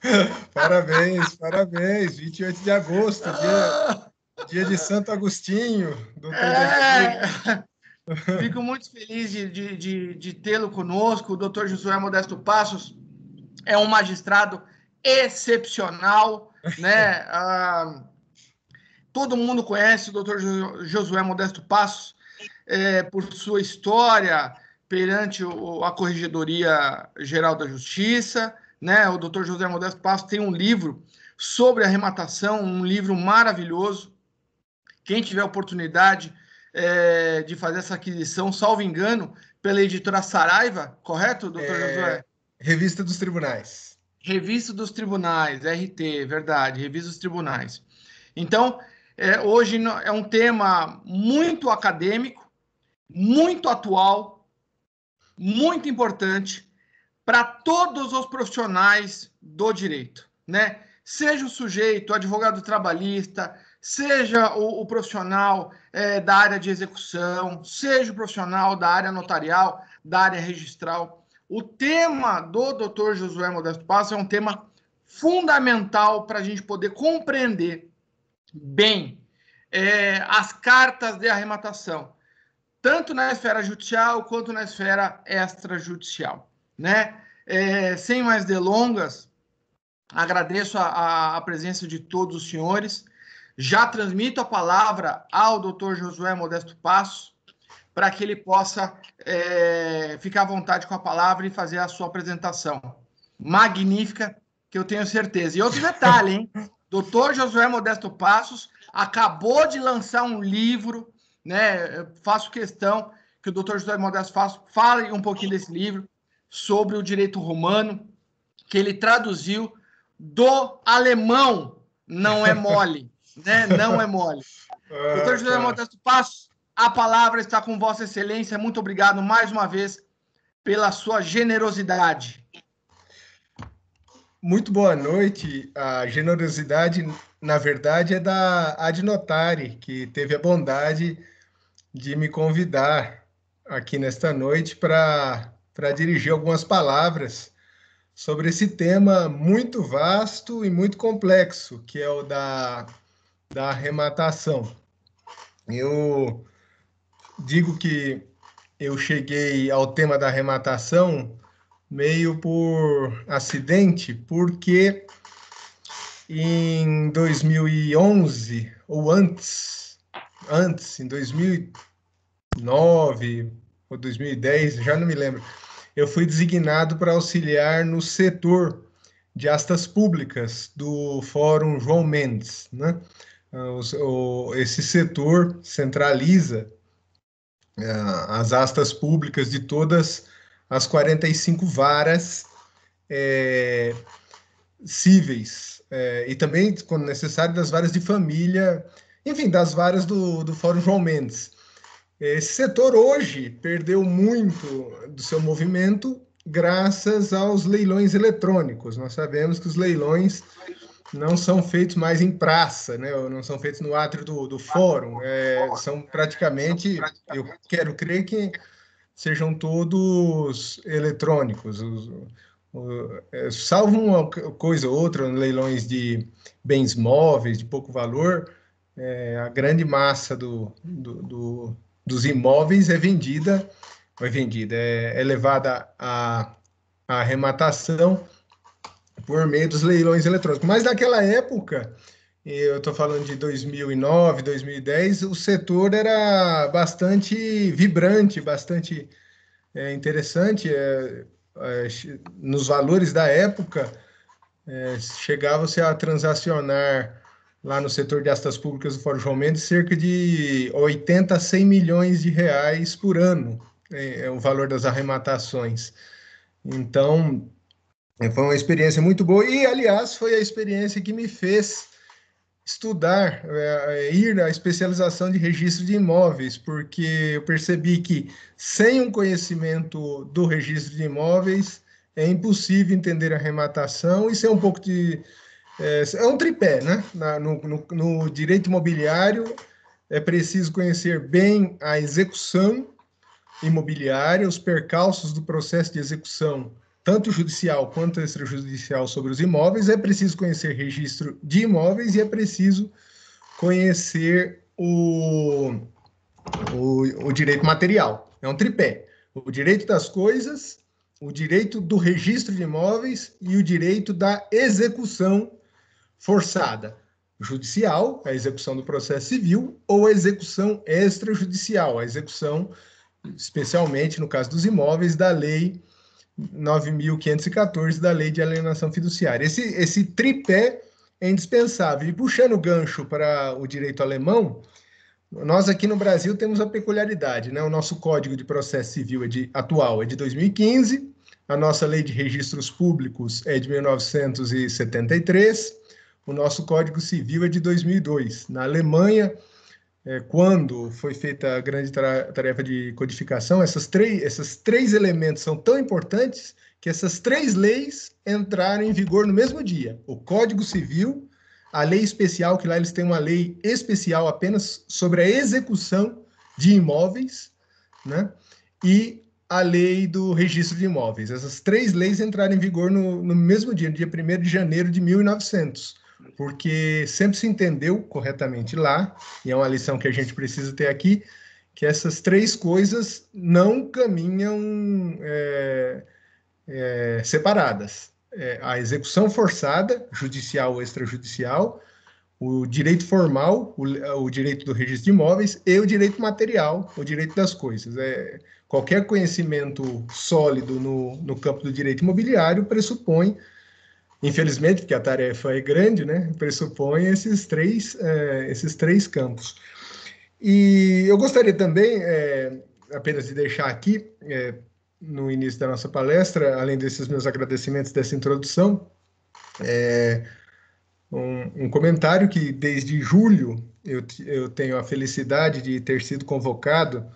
parabéns, parabéns. 28 de agosto, dia, dia de Santo Agostinho. É. Fico muito feliz de, de, de, de tê-lo conosco. O doutor Josué Modesto Passos é um magistrado excepcional, né? Ah, todo mundo conhece o doutor Josué Modesto Passos é, por sua história perante o, a Corregedoria Geral da Justiça, né? O Dr. José Modesto Passo tem um livro sobre arrematação, um livro maravilhoso. Quem tiver oportunidade é, de fazer essa aquisição, salvo engano, pela editora Saraiva, correto, doutor é, José? Revista dos Tribunais. Revista dos Tribunais, RT, verdade, Revista dos Tribunais. Então, é, hoje é um tema muito acadêmico, muito atual, muito importante para todos os profissionais do direito, né? Seja o sujeito, advogado trabalhista, seja o, o profissional é, da área de execução, seja o profissional da área notarial, da área registral. O tema do Dr. Josué Modesto Passo é um tema fundamental para a gente poder compreender bem é, as cartas de arrematação, tanto na esfera judicial quanto na esfera extrajudicial né? É, sem mais delongas, agradeço a, a, presença de todos os senhores. Já transmito a palavra ao doutor Josué Modesto Passos para que ele possa é, ficar à vontade com a palavra e fazer a sua apresentação. Magnífica, que eu tenho certeza. E outro detalhe, hein? doutor Josué Modesto Passos acabou de lançar um livro, né? Eu faço questão que o doutor Josué Modesto fale um pouquinho desse livro sobre o direito romano, que ele traduziu do alemão. Não é mole, né? Não é mole. Ah, Doutor José Modesto Passos, a palavra está com Vossa Excelência. Muito obrigado mais uma vez pela sua generosidade. Muito boa noite. A generosidade, na verdade, é da Adnotari, que teve a bondade de me convidar aqui nesta noite para para dirigir algumas palavras sobre esse tema muito vasto e muito complexo, que é o da, da arrematação. Eu digo que eu cheguei ao tema da arrematação meio por acidente, porque em 2011 ou antes, antes em 2009, ou 2010, já não me lembro, eu fui designado para auxiliar no setor de astas públicas do Fórum João Mendes. Né? Ah, esse setor centraliza ah, as astas públicas de todas as 45 varas é, cíveis é, e também, quando necessário, das varas de família, enfim, das varas do, do Fórum João Mendes. Esse setor hoje perdeu muito do seu movimento graças aos leilões eletrônicos. Nós sabemos que os leilões não são feitos mais em praça, né? não são feitos no átrio do, do fórum, é, são praticamente, eu quero crer que sejam todos eletrônicos, os, é, salvo uma coisa ou outra, leilões de bens móveis de pouco valor, é, a grande massa do, do dos imóveis é vendida, é vendida, é, é levada à, arrematação por meio dos leilões eletrônicos. Mas naquela época, eu estou falando de 2009, 2010, o setor era bastante vibrante, bastante é, interessante. É, é, nos valores da época, é, chegava-se a transacionar lá no setor de astas públicas do Fórum João Mendes, cerca de 80 a 100 milhões de reais por ano é, é o valor das arrematações. Então, foi uma experiência muito boa e, aliás, foi a experiência que me fez estudar, é, é ir na especialização de registro de imóveis, porque eu percebi que sem um conhecimento do registro de imóveis é impossível entender a arrematação e é um pouco de é, é, um tripé, né? Na, no, no, no direito imobiliário, é preciso conhecer bem a execução imobiliária, os percalços do processo de execução, tanto judicial quanto extrajudicial, sobre os imóveis, é preciso conhecer registro de imóveis e é preciso conhecer o, o, o direito material. É um tripé: o direito das coisas, o direito do registro de imóveis e o direito da execução forçada judicial, a execução do processo civil, ou a execução extrajudicial, a execução, especialmente no caso dos imóveis, da Lei 9.514, da Lei de Alienação Fiduciária. Esse, esse tripé é indispensável. E puxando o gancho para o direito alemão, nós aqui no Brasil temos a peculiaridade, né? O nosso Código de Processo Civil é de, atual é de 2015, a nossa Lei de Registros Públicos é de 1973, o nosso Código Civil é de 2002. Na Alemanha, é, quando foi feita a grande tarefa de codificação, essas três, esses três elementos são tão importantes que essas três leis entraram em vigor no mesmo dia. O Código Civil, a lei especial, que lá eles têm uma lei especial apenas sobre a execução de imóveis, né? E a lei do registro de imóveis. Essas três leis entraram em vigor no, no mesmo dia, no dia 1 de janeiro de 1900 porque sempre se entendeu corretamente lá, e é uma lição que a gente precisa ter aqui, que essas três coisas não caminham é, é, separadas. É, a execução forçada, judicial ou extrajudicial, o direito formal, o, o, direito do registro de imóveis, e o direito material, o direito das coisas. É, qualquer conhecimento sólido no, no campo do direito imobiliário pressupõe infelizmente, porque a tarefa é grande, né, pressupõe esses três, é, esses três campos. E eu gostaria também, é, apenas de deixar aqui, é, no início da nossa palestra, além desses meus agradecimentos dessa introdução, é, um, um, comentário que desde julho eu, eu tenho a felicidade de ter sido convocado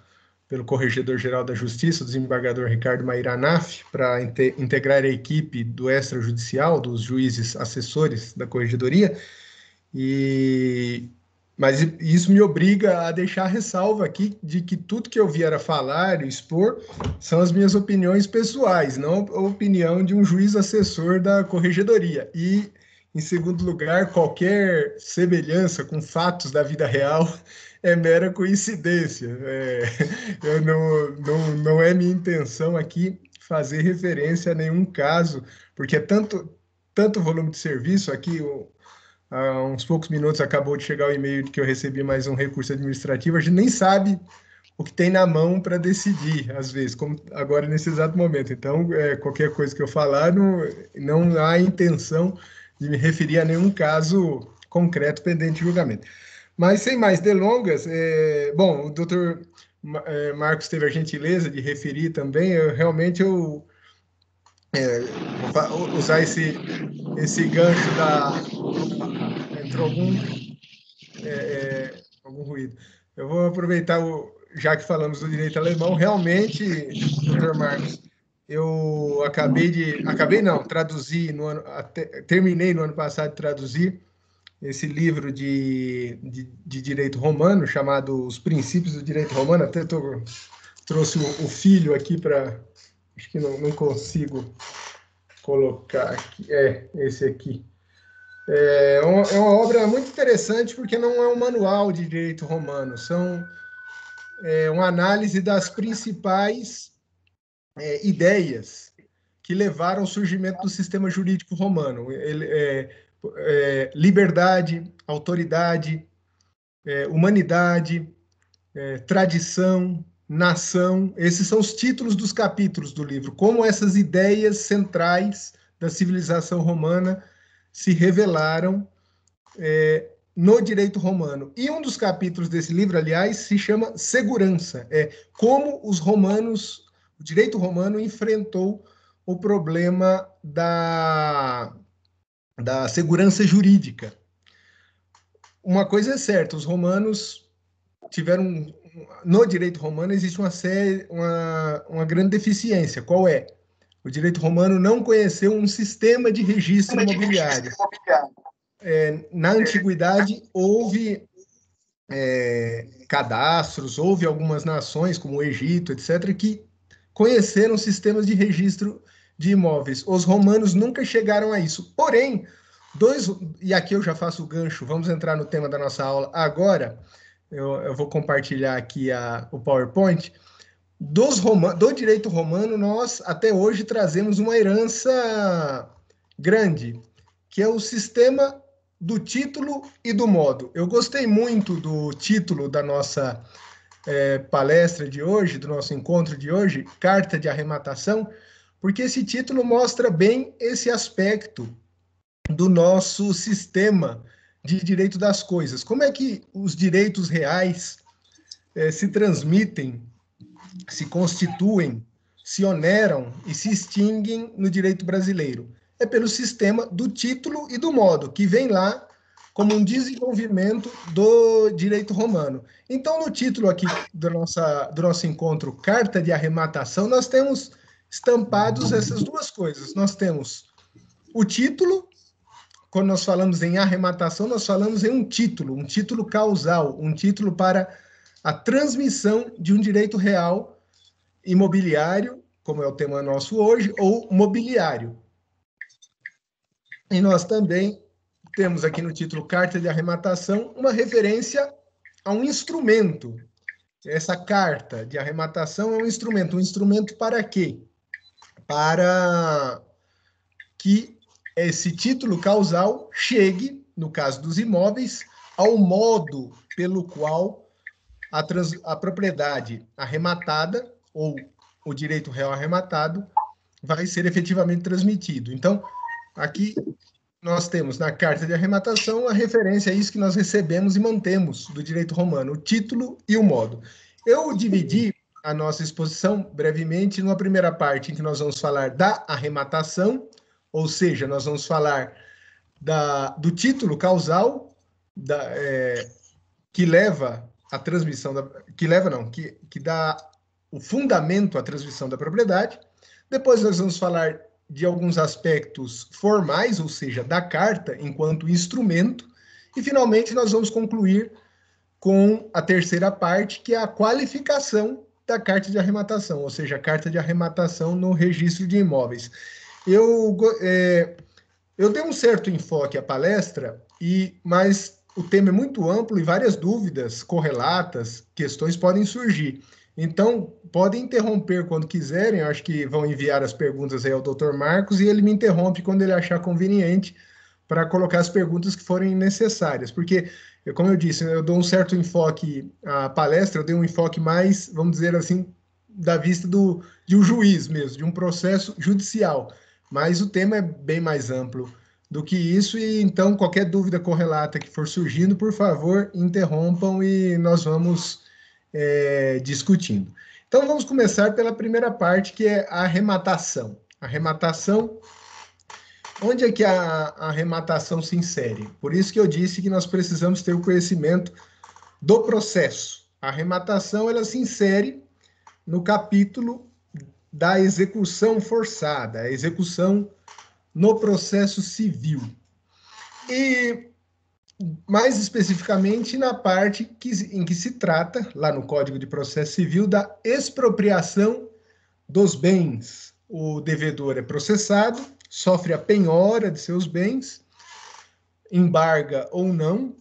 pelo Corregedor-Geral da Justiça, desembargador Ricardo Mairanaf, para integrar a equipe do extrajudicial, dos juízes assessores da Corregedoria, e... mas isso me obriga a deixar a ressalva aqui de que tudo que eu vier a falar e expor são as minhas opiniões pessoais, não a opinião de um juiz assessor da Corregedoria. E, em segundo lugar, qualquer semelhança com fatos da vida real é mera coincidência. É, eu não, não, não é minha intenção aqui fazer referência a nenhum caso, porque é tanto, tanto volume de serviço aqui. Há uns poucos minutos acabou de chegar o e-mail que eu recebi mais um recurso administrativo. A gente nem sabe o que tem na mão para decidir, às vezes, como agora nesse exato momento. Então, é, qualquer coisa que eu falar, não, não há intenção de me referir a nenhum caso concreto pendente de julgamento. Mas sem mais delongas, é, bom, o doutor é, Marcos teve a gentileza de referir também, eu, realmente eu é, usar esse, esse gancho da. Entrou algum, é, é, algum ruído. Eu vou aproveitar, o, já que falamos do direito alemão, realmente, doutor Marcos, eu acabei de. Acabei não, traduzi no ano. Até, terminei no ano passado de traduzir esse livro de, de, de, direito romano, chamado Os Princípios do Direito Romano. Até tô, trouxe o, o filho aqui para. Acho que não, não, consigo colocar aqui. É, esse aqui. É, é uma, é uma, obra muito interessante porque não é um manual de direito romano, são é, uma análise das principais é, ideias que levaram ao surgimento do sistema jurídico romano. Ele, é, é, liberdade, autoridade, é, humanidade, é, tradição, nação. Esses são os títulos dos capítulos do livro. Como essas ideias centrais da civilização romana se revelaram é, no direito romano. E um dos capítulos desse livro, aliás, se chama Segurança. É como os romanos, o direito romano enfrentou o problema da da segurança jurídica. Uma coisa é certa, os romanos tiveram no direito romano existe uma, série, uma, uma grande deficiência. Qual é? O direito romano não conheceu um sistema de registro imobiliário. É, na antiguidade houve é, cadastros, houve algumas nações como o Egito, etc., que conheceram sistemas de registro de imóveis. Os romanos nunca chegaram a isso. Porém, dois, e aqui eu já faço o gancho, vamos entrar no tema da nossa aula agora. Eu, eu vou compartilhar aqui a, o PowerPoint. Dos Roma, do direito romano, nós até hoje trazemos uma herança grande, que é o sistema do título e do modo. Eu gostei muito do título da nossa é, palestra de hoje, do nosso encontro de hoje, Carta de Arrematação, porque esse título mostra bem esse aspecto do nosso sistema de direito das coisas. Como é que os direitos reais eh, se transmitem, se constituem, se oneram e se extinguem no direito brasileiro? É pelo sistema do título e do modo, que vem lá como um desenvolvimento do direito romano. Então, no título aqui do, nossa, do nosso encontro Carta de Arrematação, nós temos estampados essas duas coisas. Nós temos o título, quando nós falamos em arrematação, nós falamos em um título, um título causal, um título para a transmissão de um direito real imobiliário, como é o tema nosso hoje, ou mobiliário. E nós também temos aqui no título Carta de Arrematação uma referência a um instrumento. Essa carta de arrematação é um instrumento. Um instrumento para quê? para que esse título causal chegue, no caso dos imóveis, ao modo pelo qual a, trans, a propriedade arrematada ou o direito real arrematado vai ser efetivamente transmitido. Então, aqui nós temos na carta de arrematação a referência a isso que nós recebemos e mantemos do direito romano, o título e o modo. Eu dividi a nossa exposição brevemente. Numa primeira parte, em que nós vamos falar da arrematação, ou seja, nós vamos falar da, do título causal da, é, que leva a transmissão da, que leva não, que, que dá o fundamento à transmissão da propriedade. Depois nós vamos falar de alguns aspectos formais, ou seja, da carta enquanto instrumento, e finalmente nós vamos concluir com a terceira parte, que é a qualificação da carta de arrematação, ou seja, carta de arrematação no registro de imóveis. Eu, é, eu dei um certo enfoque à palestra, e mas o tema é muito amplo e várias dúvidas correlatas, questões podem surgir. Então, podem interromper quando quiserem, eu acho que vão enviar as perguntas aí ao Dr. Marcos e ele me interrompe quando ele achar conveniente para colocar as perguntas que forem necessárias, porque eu, é, como eu disse, eu dou um certo enfoque à palestra, eu dei um enfoque mais, vamos dizer assim, da vista do, de um juiz mesmo, de um processo judicial. Mas o tema é bem mais amplo do que isso, e então qualquer dúvida correlata que for surgindo, por favor, interrompam e nós vamos é, discutindo. Então vamos começar pela primeira parte, que é a arrematação. Arrematação onde é que a, a arrematação se insere? Por isso que eu disse que nós precisamos ter o conhecimento do processo. A arrematação ela se insere no capítulo da execução forçada, a execução no processo civil. E mais especificamente na parte que, em que se trata, lá no Código de Processo Civil, da expropriação dos bens. O devedor é processado sofre a penhora de seus bens, embarga ou não,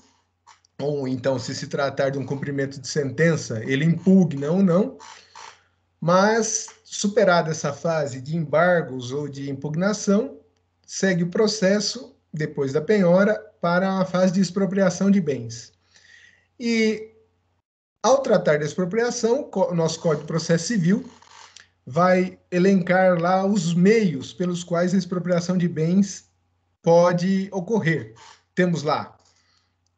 ou então, se se tratar de um cumprimento de sentença, ele impugna ou não, mas superada essa fase de embargos ou de impugnação, segue o processo, depois da penhora, para a fase de expropriação de bens. E, ao tratar da expropriação, o nosso Código de Processo Civil vai elencar lá os meios pelos quais a expropriação de bens pode ocorrer. Temos lá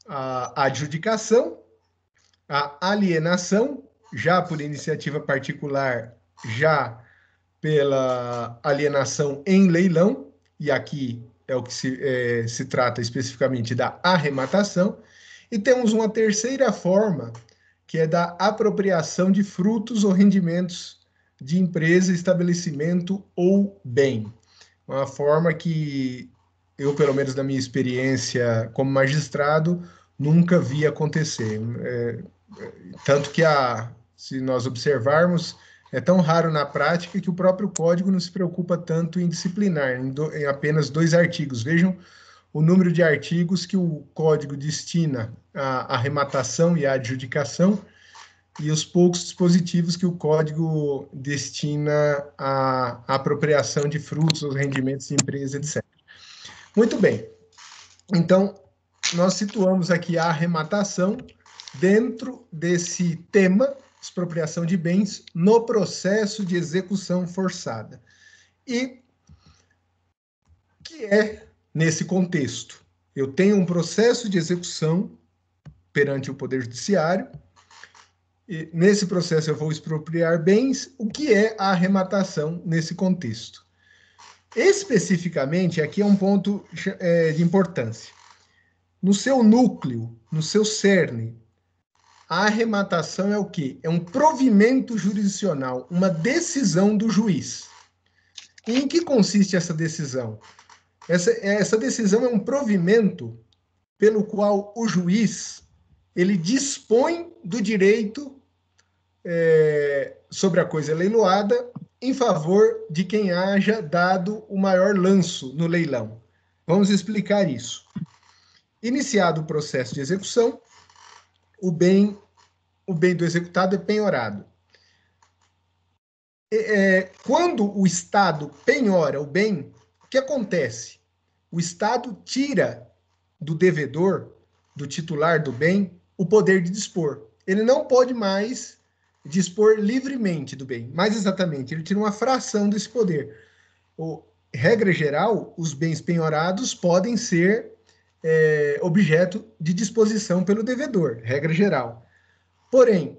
a adjudicação, a alienação, já por iniciativa particular, já pela alienação em leilão, e aqui é o que se, é, se trata especificamente da arrematação, e temos uma terceira forma, que é da apropriação de frutos ou rendimentos de empresa, estabelecimento ou bem. Uma forma que eu, pelo menos na minha experiência como magistrado, nunca vi acontecer. É, tanto que, a, se nós observarmos, é tão raro na prática que o próprio código não se preocupa tanto em disciplinar, em, do, em apenas dois artigos. Vejam o número de artigos que o código destina à arrematação e à adjudicação, e os poucos dispositivos que o código destina à apropriação de frutos, aos rendimentos de empresas, etc. Muito bem. Então, nós situamos aqui a arrematação dentro desse tema, expropriação de bens, no processo de execução forçada. E que é nesse contexto? Eu tenho um processo de execução perante o Poder Judiciário, e nesse processo eu vou expropriar bens. O que é a arrematação nesse contexto? Especificamente, aqui é um ponto é, de importância. No seu núcleo, no seu cerne, a arrematação é o quê? É um provimento jurisdicional, uma decisão do juiz. E em que consiste essa decisão? Essa, essa decisão é um provimento pelo qual o juiz ele dispõe do direito é, sobre a coisa leiloada em favor de quem haja dado o maior lanço no leilão. Vamos explicar isso. Iniciado o processo de execução, o bem, o bem do executado é penhorado. É, é quando o Estado penhora o bem, o que acontece? O Estado tira do devedor, do titular do bem, o poder de dispor. Ele não pode mais dispor livremente do bem. Mais exatamente, ele tira uma fração desse poder. O, regra geral, os bens penhorados podem ser é, objeto de disposição pelo devedor, regra geral. Porém,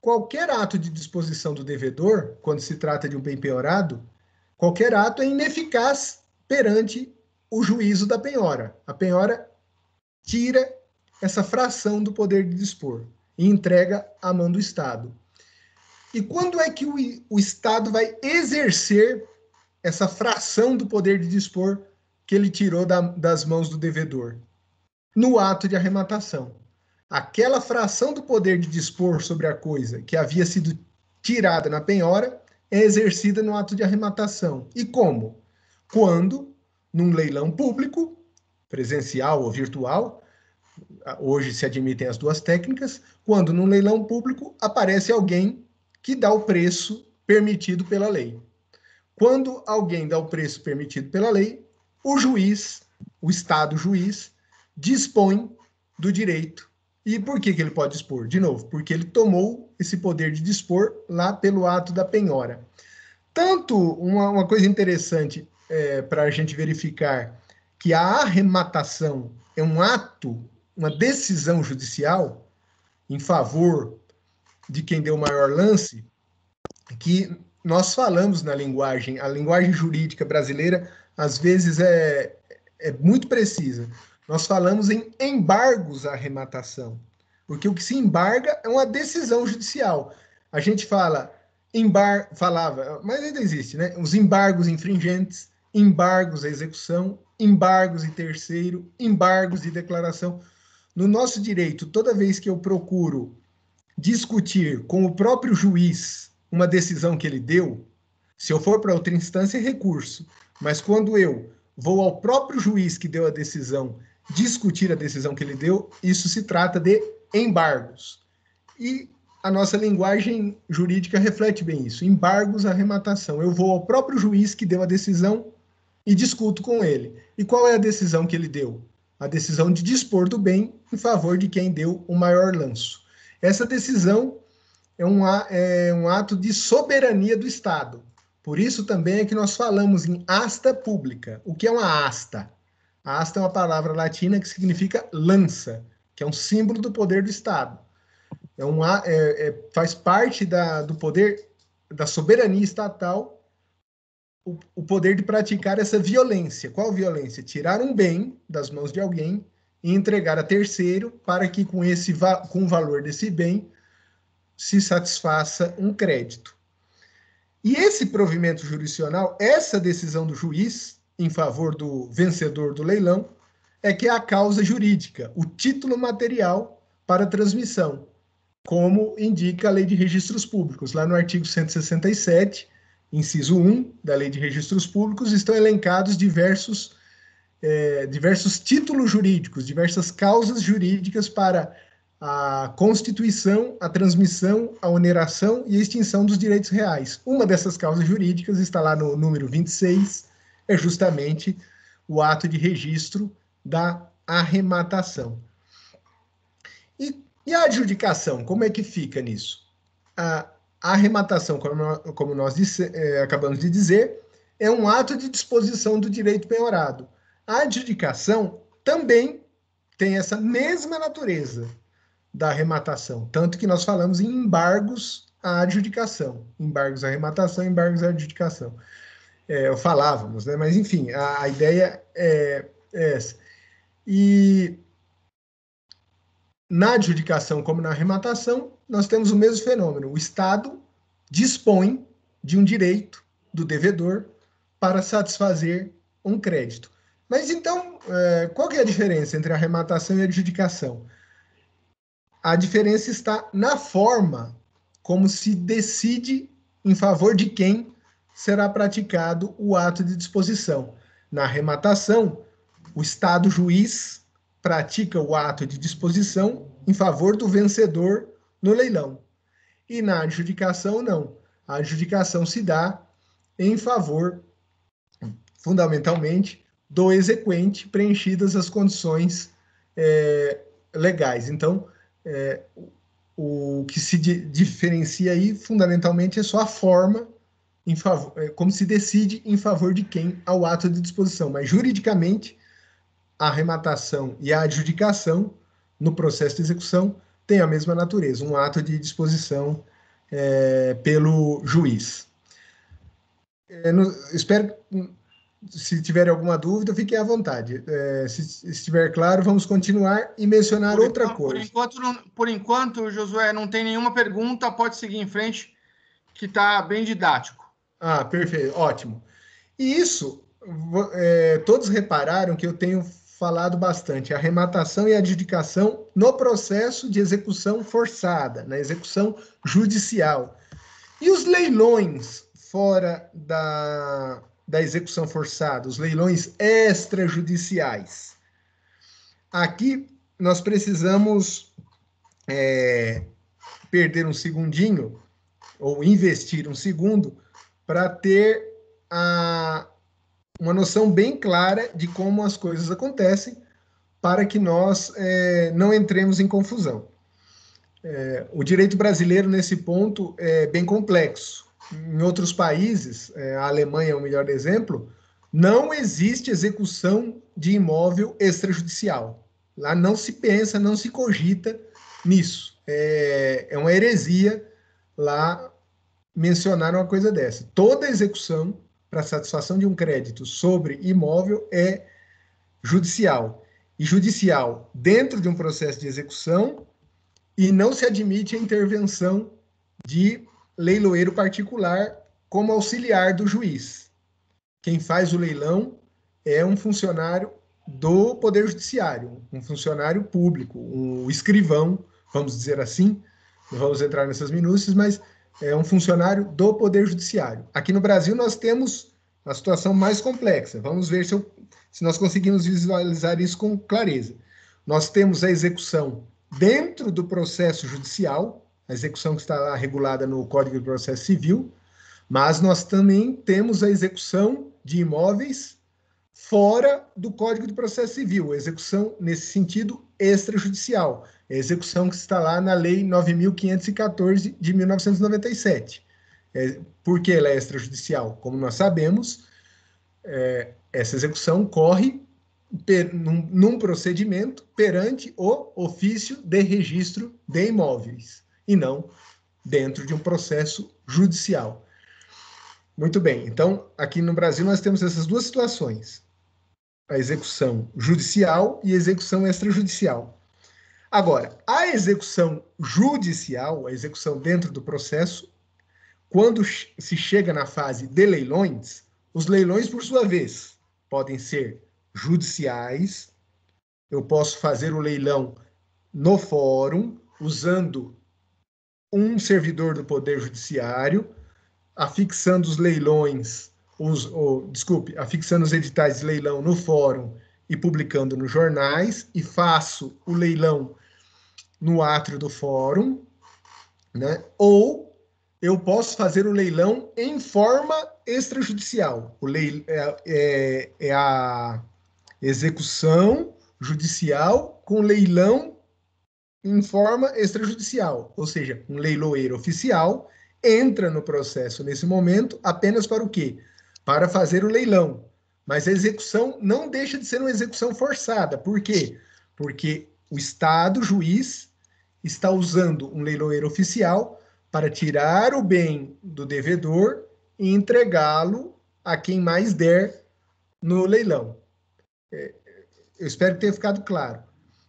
qualquer ato de disposição do devedor, quando se trata de um bem penhorado, qualquer ato é ineficaz perante o juízo da penhora. A penhora tira essa fração do poder de dispor e entrega à mão do Estado. E quando é que o, o Estado vai exercer essa fração do poder de dispor que ele tirou da, das mãos do devedor? No ato de arrematação. Aquela fração do poder de dispor sobre a coisa que havia sido tirada na penhora é exercida no ato de arrematação. E como? Quando, num leilão público, presencial ou virtual, hoje se admitem as duas técnicas, quando no leilão público aparece alguém que dá o preço permitido pela lei. Quando alguém dá o preço permitido pela lei, o juiz, o Estado juiz, dispõe do direito. E por que, que ele pode dispor? De novo, porque ele tomou esse poder de dispor lá pelo ato da penhora. Tanto uma, uma coisa interessante é, para a gente verificar que a arrematação é um ato uma decisão judicial em favor de quem deu o maior lance, que nós falamos na linguagem, a linguagem jurídica brasileira às vezes é, é muito precisa. Nós falamos em embargos à arrematação, porque o que se embarga é uma decisão judicial. A gente fala, embar, falava, mas ainda existe, né? Os embargos infringentes, embargos à execução, embargos de terceiro, embargos de declaração. No nosso direito, toda vez que eu procuro discutir com o próprio juiz uma decisão que ele deu, se eu for para outra instância, é recurso. Mas quando eu vou ao próprio juiz que deu a decisão discutir a decisão que ele deu, isso se trata de embargos. E a nossa linguagem jurídica reflete bem isso: embargos à Eu vou ao próprio juiz que deu a decisão e discuto com ele. E qual é a decisão que ele deu? a decisão de dispor do bem em favor de quem deu o maior lanço. Essa decisão é um, é um ato de soberania do Estado. Por isso também é que nós falamos em asta pública. O que é uma asta? A asta é uma palavra latina que significa lança, que é um símbolo do poder do Estado. É uma, é, é, faz parte da, do poder, da soberania estatal o, o poder de praticar essa violência. Qual violência? Tirar um bem das mãos de alguém e entregar a terceiro para que com, esse, com o valor desse bem se satisfaça um crédito. E esse provimento jurisdicional, essa decisão do juiz em favor do vencedor do leilão, é que é a causa jurídica, o título material para transmissão, como indica a Lei de Registros Públicos, lá no artigo 167, inciso 1 da Lei de Registros Públicos, estão elencados diversos, é, diversos títulos jurídicos, diversas causas jurídicas para a constituição, a transmissão, a oneração e a extinção dos direitos reais. Uma dessas causas jurídicas está lá no número 26, é justamente o ato de registro da arrematação. E, e a adjudicação, como é que fica nisso? A, a arrematação, como nós disse, é, acabamos de dizer, é um ato de disposição do direito penhorado. A adjudicação também tem essa mesma natureza da arrematação, tanto que nós falamos em embargos à adjudicação, embargos à arrematação, embargos à adjudicação. É, falávamos, né? Mas enfim, a, a ideia é, é essa. E na adjudicação como na arrematação, nós temos o mesmo fenômeno. O Estado dispõe de um direito do devedor para satisfazer um crédito. Mas então, é, qual é a diferença entre a arrematação e a adjudicação? A diferença está na forma como se decide em favor de quem será praticado o ato de disposição. Na arrematação, o Estado juiz pratica o ato de disposição em favor do vencedor no leilão. E na adjudicação, não. A adjudicação se dá em favor, fundamentalmente, do exequente, preenchidas as condições é, legais. Então, é, o que se di diferencia aí, fundamentalmente, é só a forma, em favor, é, como se decide em favor de quem ao ato de disposição. Mas, juridicamente, a arrematação e a adjudicação no processo de execução tem a mesma natureza, um ato de disposição é, pelo juiz. É, no, espero hum, se tiver alguma dúvida, fique à vontade. É, se estiver claro, vamos continuar e mencionar por outra enquanto, coisa. Por enquanto, não, por enquanto, Josué, não tem nenhuma pergunta, pode seguir em frente, que está bem didático. Ah, perfeito, ótimo. E isso, é, todos repararam que eu tenho falado bastante, a arrematação e a adjudicação no processo de execução forçada, na execução judicial. E os leilões fora da, da execução forçada, os leilões extrajudiciais. Aqui nós precisamos é, perder um segundinho, ou investir um segundo, para ter a, uma noção bem clara de como as coisas acontecem para que nós é, não entremos em confusão. É, o direito brasileiro, nesse ponto, é bem complexo. Em outros países, é, a Alemanha é o melhor exemplo, não existe execução de imóvel extrajudicial. Lá não se pensa, não se cogita nisso. É, é uma heresia lá mencionar uma coisa dessa. Toda execução para satisfação de um crédito sobre imóvel é judicial. E judicial dentro de um processo de execução e não se admite a intervenção de leiloeiro particular como auxiliar do juiz. Quem faz o leilão é um funcionário do Poder Judiciário, um funcionário público, um escrivão, vamos dizer assim, não vamos entrar nessas minúcias, mas é um funcionário do Poder Judiciário. Aqui no Brasil nós temos a situação mais complexa. Vamos ver se, eu, se nós conseguimos visualizar isso com clareza. Nós temos a execução dentro do processo judicial, a execução que está regulada no Código de Processo Civil, mas nós também temos a execução de imóveis fora do Código de Processo Civil, execução nesse sentido extrajudicial, é execução que está lá na Lei 9.514 de 1997. É, por que ela é extrajudicial? Como nós sabemos, é, essa execução corre per, num, num, procedimento perante o ofício de registro de imóveis, e não dentro de um processo judicial. Muito bem, então aqui no Brasil nós temos essas duas situações: a execução judicial e a execução extrajudicial. Agora, a execução judicial, a execução dentro do processo, quando se chega na fase de leilões, os leilões, por sua vez, podem ser judiciais. Eu posso fazer o leilão no fórum, usando um servidor do Poder Judiciário, afixando os leilões, os, ou, desculpe, afixando os editais de leilão no fórum e publicando nos jornais, e faço o leilão no átrio do fórum, né? ou eu posso fazer o leilão em forma extrajudicial. O leil é, é, é a execução judicial com leilão em forma extrajudicial, ou seja, um leiloeiro oficial entra no processo nesse momento apenas para o quê? Para fazer o leilão, mas a execução não deixa de ser uma execução forçada. Por quê? Porque o Estado, o juiz, está usando um leiloeiro oficial para tirar o bem do devedor e entregá-lo a quem mais der no leilão. É, eu espero ter ficado claro.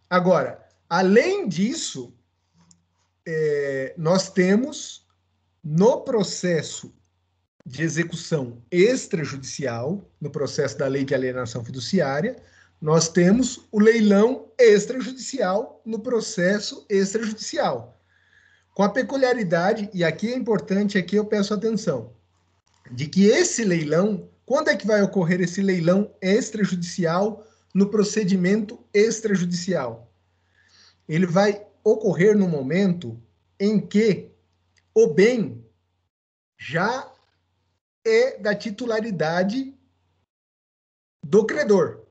Agora, além disso, é, nós temos no processo de execução extrajudicial, no processo da lei de alienação fiduciária, nós temos o leilão extrajudicial no processo extrajudicial. Com a peculiaridade, e aqui é importante, aqui eu peço atenção, de que esse leilão, quando é que vai ocorrer esse leilão extrajudicial no procedimento extrajudicial? Ele vai ocorrer no momento em que o bem já e da titularidade do credor,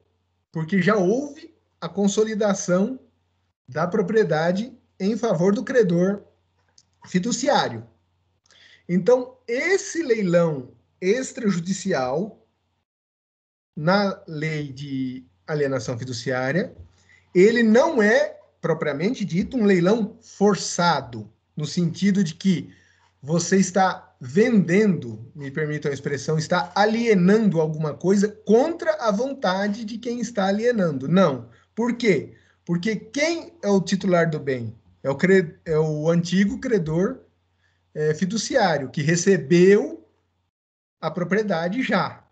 porque já houve a consolidação da propriedade em favor do credor fiduciário. Então, esse leilão extrajudicial na lei de alienação fiduciária, ele não é propriamente dito um leilão forçado, no sentido de que você está vendendo, me permitam a expressão, está alienando alguma coisa contra a vontade de quem está alienando. Não. Por quê? Porque quem é o titular do bem? É o, é o antigo credor é, fiduciário, que recebeu a propriedade já.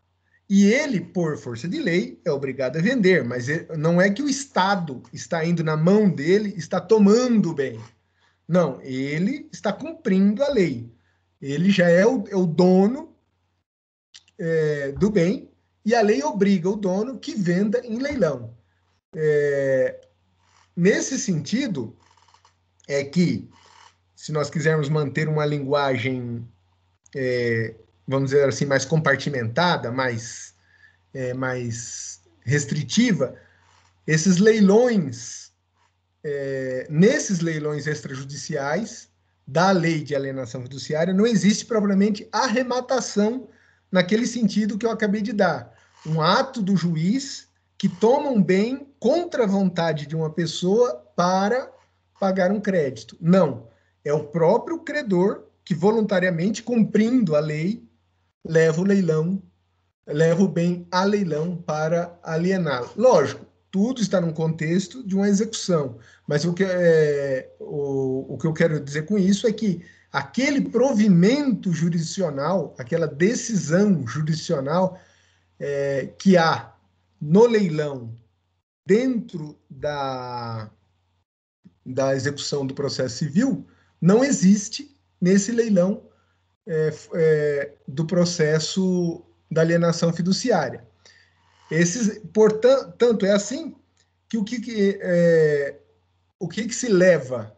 E ele, por força de lei, é obrigado a vender, mas não é que o Estado está indo na mão dele, está tomando o bem. Não, ele está cumprindo a lei. Ele já é o, é o dono é, do bem e a lei obriga o dono que venda em leilão. É, nesse sentido, é que se nós quisermos manter uma linguagem, é, vamos dizer assim, mais compartimentada, mais, é, mais restritiva, esses leilões, é, nesses leilões extrajudiciais, da lei de alienação fiduciária, não existe propriamente arrematação naquele sentido que eu acabei de dar. Um ato do juiz que toma um bem contra a vontade de uma pessoa para pagar um crédito. Não. É o próprio credor que voluntariamente, cumprindo a lei, leva o leilão, leva o bem a leilão para aliená-lo. Lógico, tudo está num contexto de uma execução. Mas o que, é, o, o que eu quero dizer com isso é que aquele provimento jurisdicional, aquela decisão jurisdicional é, que há no leilão dentro da, da execução do processo civil, não existe nesse leilão é, é, do processo da alienação fiduciária. Esses, portanto, é assim que o que, que é, o que, que se leva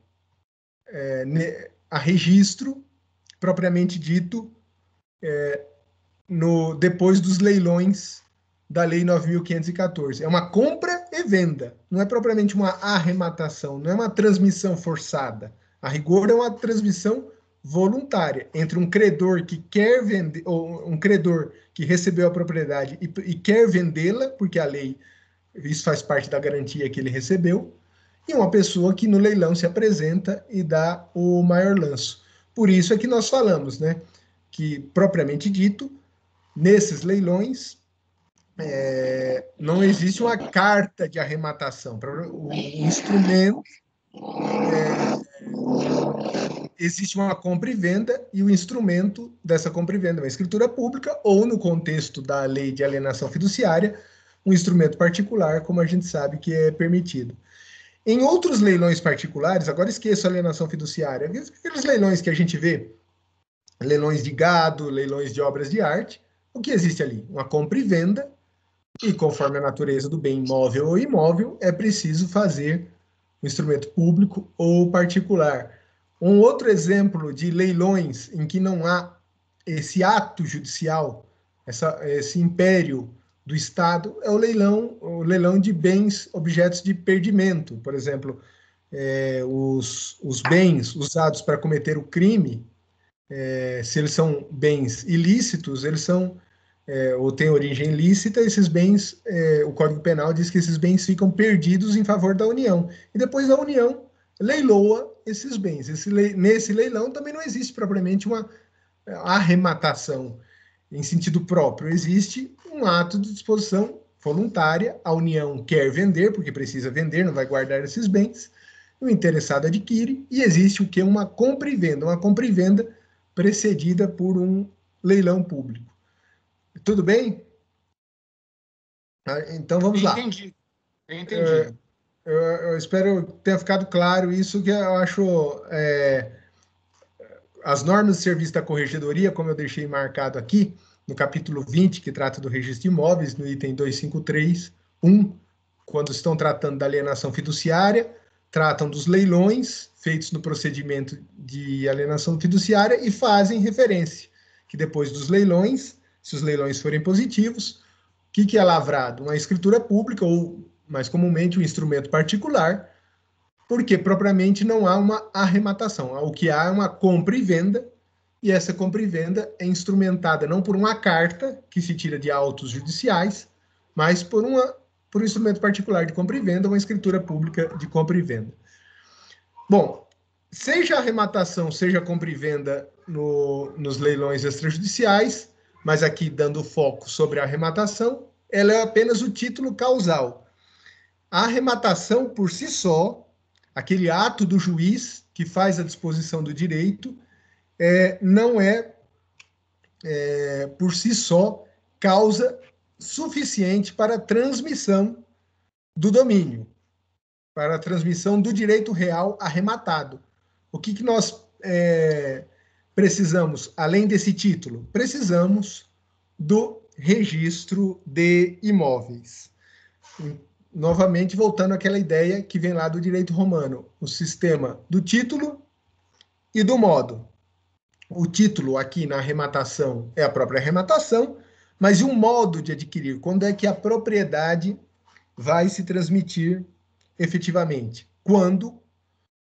é, ne, a registro propriamente dito é, no, depois dos leilões da Lei 9.514. É uma compra e venda, não é propriamente uma arrematação, não é uma transmissão forçada. A rigor é uma transmissão voluntária entre um credor que quer vender, ou um credor que recebeu a propriedade e, e quer vendê-la, porque a lei, isso faz parte da garantia que ele recebeu, e uma pessoa que no leilão se apresenta e dá o maior lanço. Por isso é que nós falamos, né, que propriamente dito, nesses leilões é, não existe uma carta de arrematação. O instrumento é, existe uma compra e venda e o instrumento dessa compra e venda é uma escritura pública ou, no contexto da lei de alienação fiduciária, um instrumento particular, como a gente sabe que é permitido. Em outros leilões particulares, agora esqueço a alienação fiduciária, aqueles leilões que a gente vê, leilões de gado, leilões de obras de arte, o que existe ali? Uma compra e venda, e conforme a natureza do bem imóvel ou imóvel, é preciso fazer um instrumento público ou particular. Um outro exemplo de leilões em que não há esse ato judicial, essa, esse império do Estado, é o leilão, o leilão de bens, objetos de perdimento. Por exemplo, é, os, os bens usados para cometer o crime, é, se eles são bens ilícitos, eles são é, ou tem origem lícita, esses bens, é, o Código Penal diz que esses bens ficam perdidos em favor da União. E depois a União leiloa esses bens. Esse nesse leilão também não existe propriamente uma arrematação em sentido próprio, existe um ato de disposição voluntária. A União quer vender, porque precisa vender, não vai guardar esses bens. O interessado adquire e existe o que? Uma compra e venda. Uma compra e venda precedida por um leilão público. Tudo bem? Ah, então vamos lá. Entendi. Entendi. É, eu, eu espero ter ficado claro isso que eu acho. É, as normas de serviço da corregedoria, como eu deixei marcado aqui, no capítulo 20, que trata do registro de imóveis, no item 253.1, quando estão tratando da alienação fiduciária, tratam dos leilões feitos no procedimento de alienação fiduciária e fazem referência que depois dos leilões se os leilões forem positivos. O que, que é lavrado? Uma escritura pública ou, mais comumente, um instrumento particular, porque propriamente não há uma arrematação. O que há é uma compra e venda, e essa compra e venda é instrumentada não por uma carta que se tira de autos judiciais, mas por, uma, por um instrumento particular de compra e venda, uma escritura pública de compra e venda. Bom, seja arrematação, seja compra e venda no, nos leilões extrajudiciais, mas aqui dando foco sobre a arrematação, ela é apenas o título causal. A arrematação por si só, aquele ato do juiz que faz a disposição do direito, é, não é, é por si só causa suficiente para a transmissão do domínio, para a transmissão do direito real arrematado. O que, que nós é, precisamos, além desse título, precisamos do registro de imóveis. Novamente, voltando àquela ideia que vem lá do direito romano, o sistema do título e do modo. O título aqui na arrematação é a própria arrematação, mas e um modo de adquirir? Quando é que a propriedade vai se transmitir efetivamente? Quando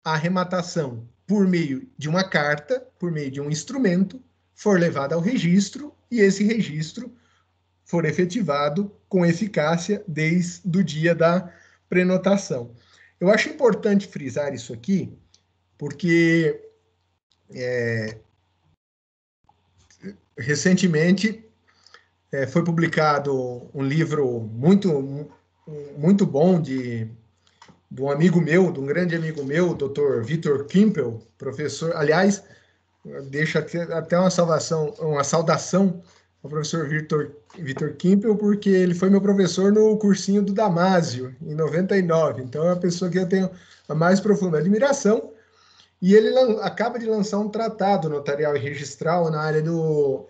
a arrematação por meio de uma carta, por meio de um instrumento, for levada ao registro e esse registro for efetivado com eficácia desde o dia da prenotação. Eu acho importante frisar isso aqui, porque é, recentemente é, foi publicado um livro muito, muito bom de de um amigo meu, de um grande amigo meu, o Dr. Vitor Kimpel, professor, aliás, deixa até uma salvação, uma saudação ao professor Vitor Vitor Kimpel, porque ele foi meu professor no cursinho do Damásio em 99. Então é uma pessoa que eu tenho a mais profunda admiração. E ele acaba de lançar um tratado notarial e registral na área do,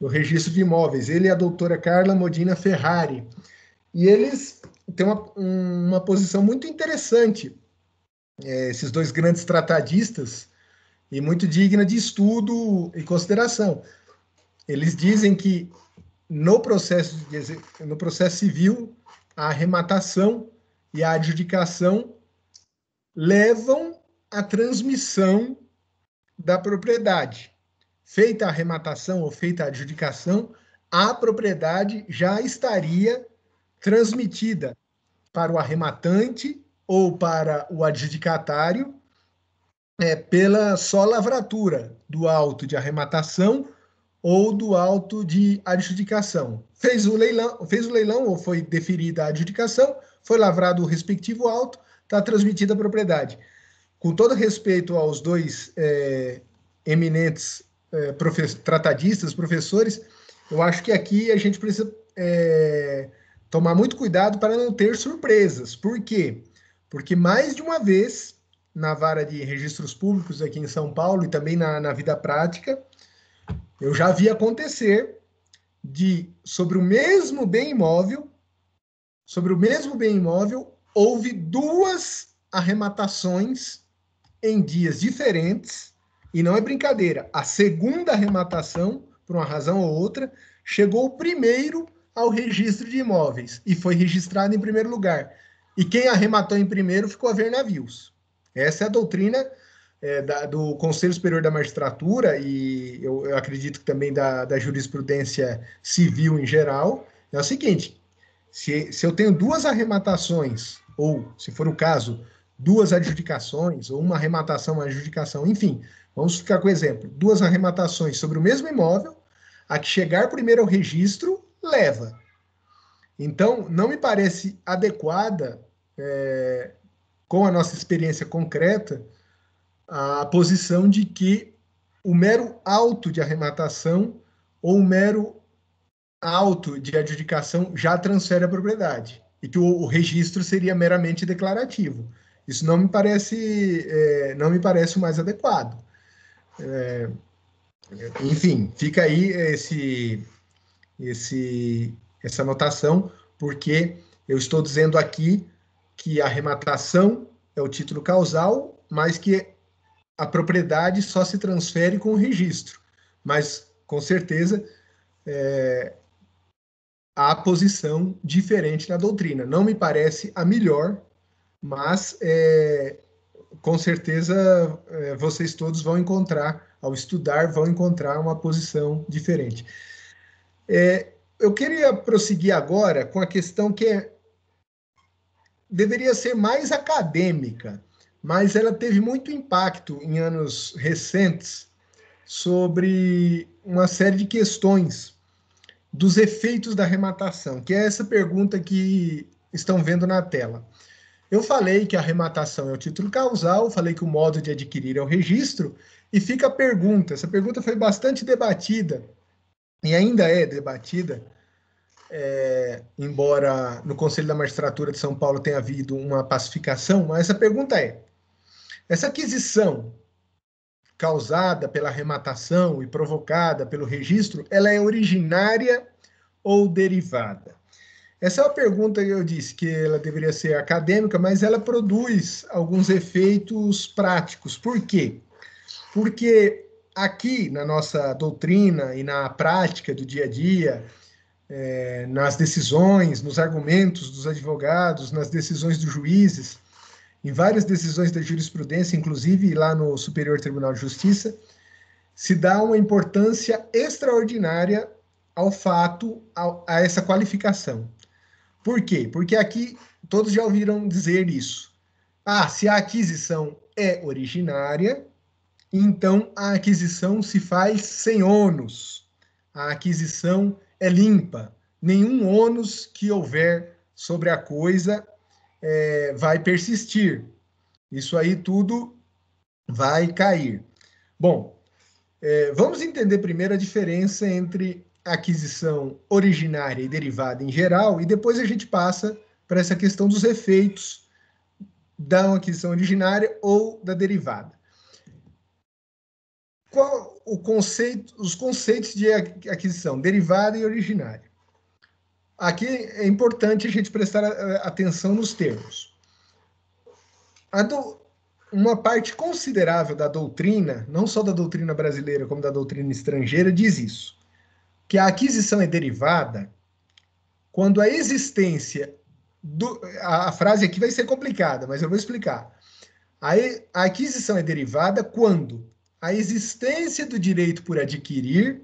do registro de imóveis. Ele é a doutora Carla Modina Ferrari. E eles têm uma, uma posição muito interessante, é, esses dois grandes tratadistas, e muito digna de estudo e consideração. Eles dizem que no processo, de, no processo civil, a arrematação e a adjudicação levam à transmissão da propriedade. Feita a arrematação ou feita a adjudicação, a propriedade já estaria transmitida para o arrematante ou para o adjudicatário é, pela só lavratura do auto de arrematação ou do auto de adjudicação. Fez o leilão, fez o leilão ou foi deferida a adjudicação, foi lavrado o respectivo auto, está transmitida a propriedade. Com todo respeito aos dois é, eminentes é, profe tratadistas, professores, eu acho que aqui a gente precisa é, tomar muito cuidado para não ter surpresas. Por quê? Porque mais de uma vez, na vara de registros públicos aqui em São Paulo e também na, na vida prática, eu já vi acontecer de, sobre o mesmo bem imóvel, sobre o mesmo bem imóvel, houve duas arrematações em dias diferentes, e não é brincadeira. A segunda arrematação, por uma razão ou outra, chegou primeiro ao registro de imóveis e foi registrado em primeiro lugar. E quem arrematou em primeiro ficou a ver navios. Essa é a doutrina é, da, do Conselho Superior da Magistratura e eu, eu acredito que também da, da, jurisprudência civil em geral. É o seguinte: se, se eu tenho duas arrematações, ou se for o caso, duas adjudicações, ou uma arrematação, uma adjudicação, enfim, vamos ficar com o exemplo: duas arrematações sobre o mesmo imóvel, a que chegar primeiro ao registro leva. Então, não me parece adequada, é, com a nossa experiência concreta, a posição de que o mero alto de arrematação ou o mero alto de adjudicação já transfere a propriedade e que o, o registro seria meramente declarativo. Isso não me parece, é, não me parece o mais adequado. É, enfim, fica aí esse esse, essa anotação, porque eu estou dizendo aqui que a arrematação é o título causal, mas que a propriedade só se transfere com o registro. Mas, com certeza, é, há posição diferente na doutrina. Não me parece a melhor, mas é, com certeza é, vocês todos vão encontrar, ao estudar, vão encontrar uma posição diferente. É, eu queria prosseguir agora com a questão que é, deveria ser mais acadêmica, mas ela teve muito impacto em anos recentes sobre uma série de questões dos efeitos da arrematação, que é essa pergunta que estão vendo na tela. Eu falei que a arrematação é o título causal, falei que o modo de adquirir é o registro, e fica a pergunta. Essa pergunta foi bastante debatida e ainda é debatida, é, embora no Conselho da Magistratura de São Paulo tenha havido uma pacificação, mas a pergunta é: essa aquisição causada pela arrematação e provocada pelo registro, ela é originária ou derivada? Essa é uma pergunta que eu disse que ela deveria ser acadêmica, mas ela produz alguns efeitos práticos. Por quê? Porque aqui na nossa doutrina e na prática do dia a dia, é, nas decisões, nos argumentos dos advogados, nas decisões dos juízes, em várias decisões da jurisprudência, inclusive lá no Superior Tribunal de Justiça, se dá uma importância extraordinária ao fato, a, a essa qualificação. Por quê? Porque aqui todos já ouviram dizer isso. Ah, se a aquisição é originária, então a aquisição se faz sem ônus. A aquisição é limpa. Nenhum ônus que houver sobre a coisa é, vai persistir. Isso aí tudo vai cair. Bom, é, vamos entender primeiro a diferença entre aquisição originária e derivada em geral, e depois a gente passa para essa questão dos efeitos da aquisição originária ou da derivada qual o conceito, os conceitos de aquisição, derivada e originária. Aqui é importante a gente prestar atenção nos termos. Do, uma parte considerável da doutrina, não só da doutrina brasileira, como da doutrina estrangeira, diz isso: que a aquisição é derivada quando a existência. Do, a, a frase aqui vai ser complicada, mas eu vou explicar. A, a aquisição é derivada quando a existência do direito por adquirir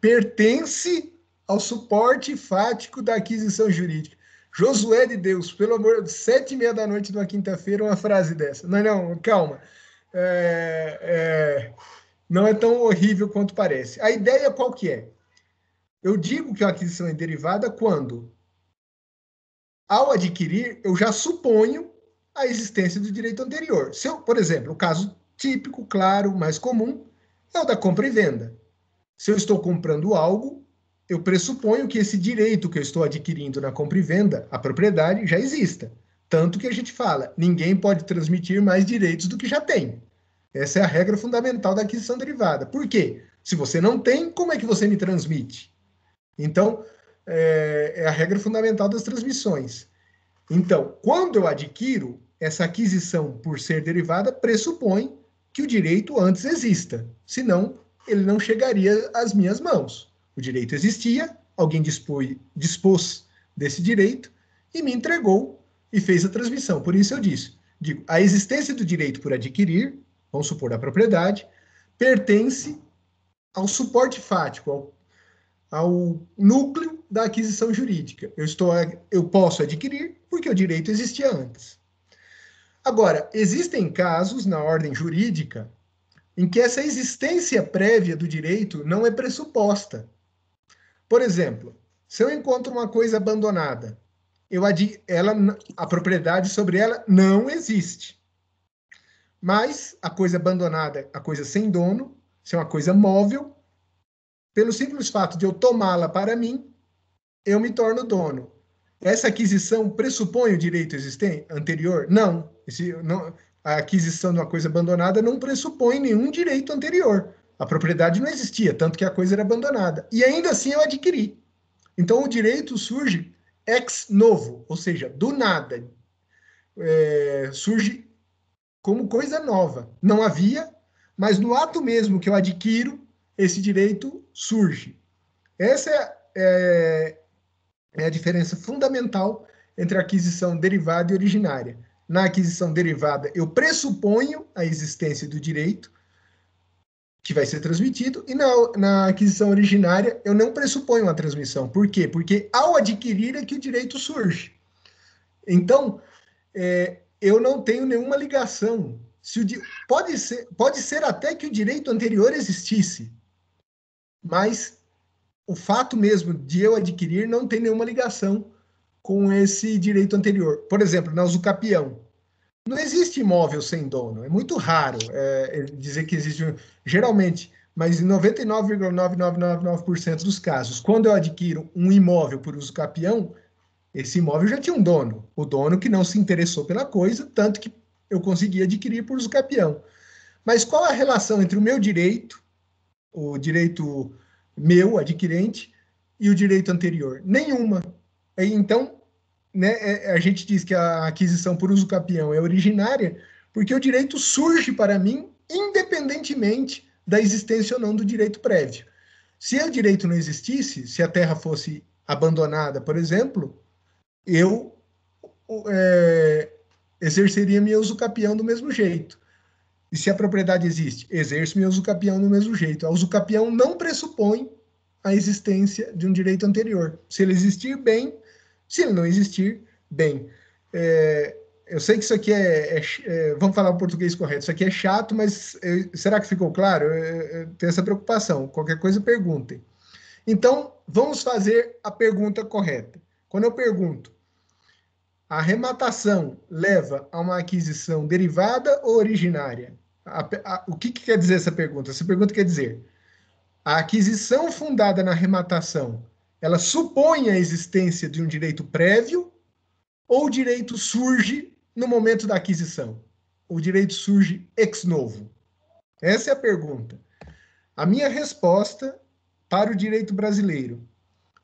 pertence ao suporte fático da aquisição jurídica. Josué de Deus, pelo amor de sete e meia da noite de uma quinta-feira, uma frase dessa. Não, não, calma. É, é, não é tão horrível quanto parece. A ideia qual que é? Eu digo que é a aquisição é derivada quando, ao adquirir, eu já suponho a existência do direito anterior. Se eu, por exemplo, o caso típico, claro, mais comum, é o da compra e venda. Se eu estou comprando algo, eu pressuponho que esse direito que eu estou adquirindo na compra e venda, a propriedade, já exista. Tanto que a gente fala, ninguém pode transmitir mais direitos do que já tem. Essa é a regra fundamental da aquisição derivada. Por quê? Se você não tem, como é que você me transmite? Então, é, é a regra fundamental das transmissões. Então, quando eu adquiro, essa aquisição por ser derivada pressupõe que o direito antes exista, senão ele não chegaria às minhas mãos. O direito existia, alguém dispôs, dispôs desse direito e me entregou e fez a transmissão. Por isso eu disse, digo, a existência do direito por adquirir, vamos supor a propriedade, pertence ao suporte fático, ao, ao núcleo da aquisição jurídica. Eu estou, eu posso adquirir porque o direito existia antes. Agora, existem casos na ordem jurídica em que essa existência prévia do direito não é pressuposta. Por exemplo, se eu encontro uma coisa abandonada, eu ela, a propriedade sobre ela não existe. Mas a coisa abandonada, a coisa sem dono, se é uma coisa móvel, pelo simples fato de eu tomá-la para mim, eu me torno dono. Essa aquisição pressupõe o direito existente anterior? Não. Esse, não. A aquisição de uma coisa abandonada não pressupõe nenhum direito anterior. A propriedade não existia, tanto que a coisa era abandonada. E ainda assim eu adquiri. Então o direito surge ex novo, ou seja, do nada. É, surge como coisa nova. Não havia, mas no ato mesmo que eu adquiro, esse direito surge. Essa é, é é a diferença fundamental entre aquisição derivada e originária. Na aquisição derivada, eu pressuponho a existência do direito que vai ser transmitido, e na, na aquisição originária, eu não pressuponho a transmissão. Por quê? Porque ao adquirir é que o direito surge. Então, é, eu não tenho nenhuma ligação. Se o, pode, ser, pode ser até que o direito anterior existisse, mas o fato mesmo de eu adquirir não tem nenhuma ligação com esse direito anterior. Por exemplo, na usucapião. Não existe imóvel sem dono, é muito raro é, é dizer que existe, geralmente, mas em 99,9999% dos casos, quando eu adquiro um imóvel por uso capião, esse imóvel já tinha um dono, o dono que não se interessou pela coisa, tanto que eu consegui adquirir por uso capião. Mas qual a relação entre o meu direito, o direito meu, adquirente, e o direito anterior? Nenhuma. Então, né, é, a gente diz que a aquisição por uso capião é originária, porque o direito surge para mim independentemente da existência ou não do direito prévio. Se o direito não existisse, se a terra fosse abandonada, por exemplo, eu é, exerceria meu uso capião do mesmo jeito. E se a propriedade existe, exerço uso usucapião do mesmo jeito. A usucapião não pressupõe a existência de um direito anterior. Se ele existir, bem. Se ele não existir, bem. É, eu sei que isso aqui é, é, é, Vamos falar o português correto. Isso aqui é chato, mas é, será que ficou claro? Eu, é, é, tenho essa preocupação. Qualquer coisa, perguntem. Então, vamos fazer a pergunta correta. Quando eu pergunto, a arrematação leva a uma aquisição derivada ou originária? A, a, o que, que, quer dizer essa pergunta? Essa pergunta quer dizer: a aquisição fundada na arrematação ela supõe a existência de um direito prévio ou o direito surge no momento da aquisição? O direito surge ex novo? Essa é a pergunta. A minha resposta para o direito brasileiro.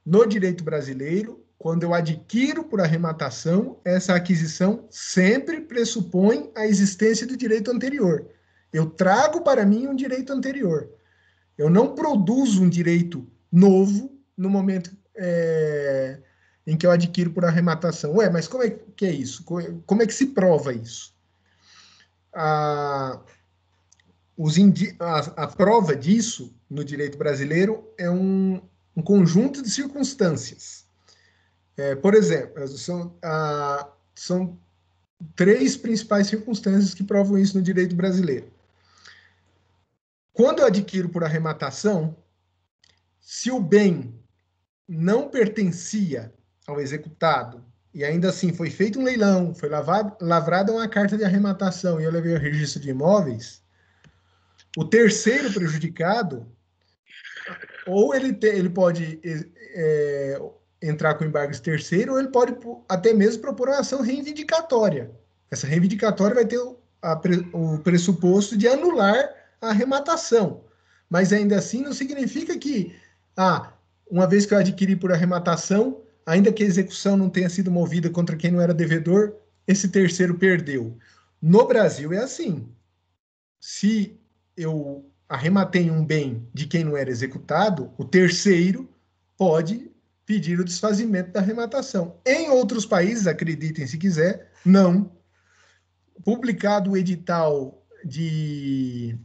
No direito brasileiro, quando eu adquiro por arrematação, essa aquisição sempre pressupõe a existência do direito anterior. Eu trago para mim um direito anterior. Eu não produzo um direito novo no momento é, em que eu adquiro por arrematação. Ué, mas como é que é isso? Como é que se prova isso? A, a, a prova disso no direito brasileiro é um, um conjunto de circunstâncias é, por exemplo, são, ah, são três principais circunstâncias que provam isso no direito brasileiro. Quando eu adquiro por arrematação, se o bem não pertencia ao executado e ainda assim foi feito um leilão, foi lavado, lavrada uma carta de arrematação e eu levei o registro de imóveis, o terceiro prejudicado, ou ele, te, ele pode é, entrar com embargos terceiro, ou ele pode até mesmo propor uma ação reivindicatória. Essa reivindicatória vai ter o, a, o pressuposto de anular a arrematação. Mas ainda assim não significa que, ah, uma vez que eu adquiri por arrematação, ainda que a execução não tenha sido movida contra quem não era devedor, esse terceiro perdeu. No Brasil é assim. Se eu arrematei um bem de quem não era executado, o terceiro pode pedir o desfazimento da arrematação. Em outros países, acreditem se quiser, não. Publicado o edital de,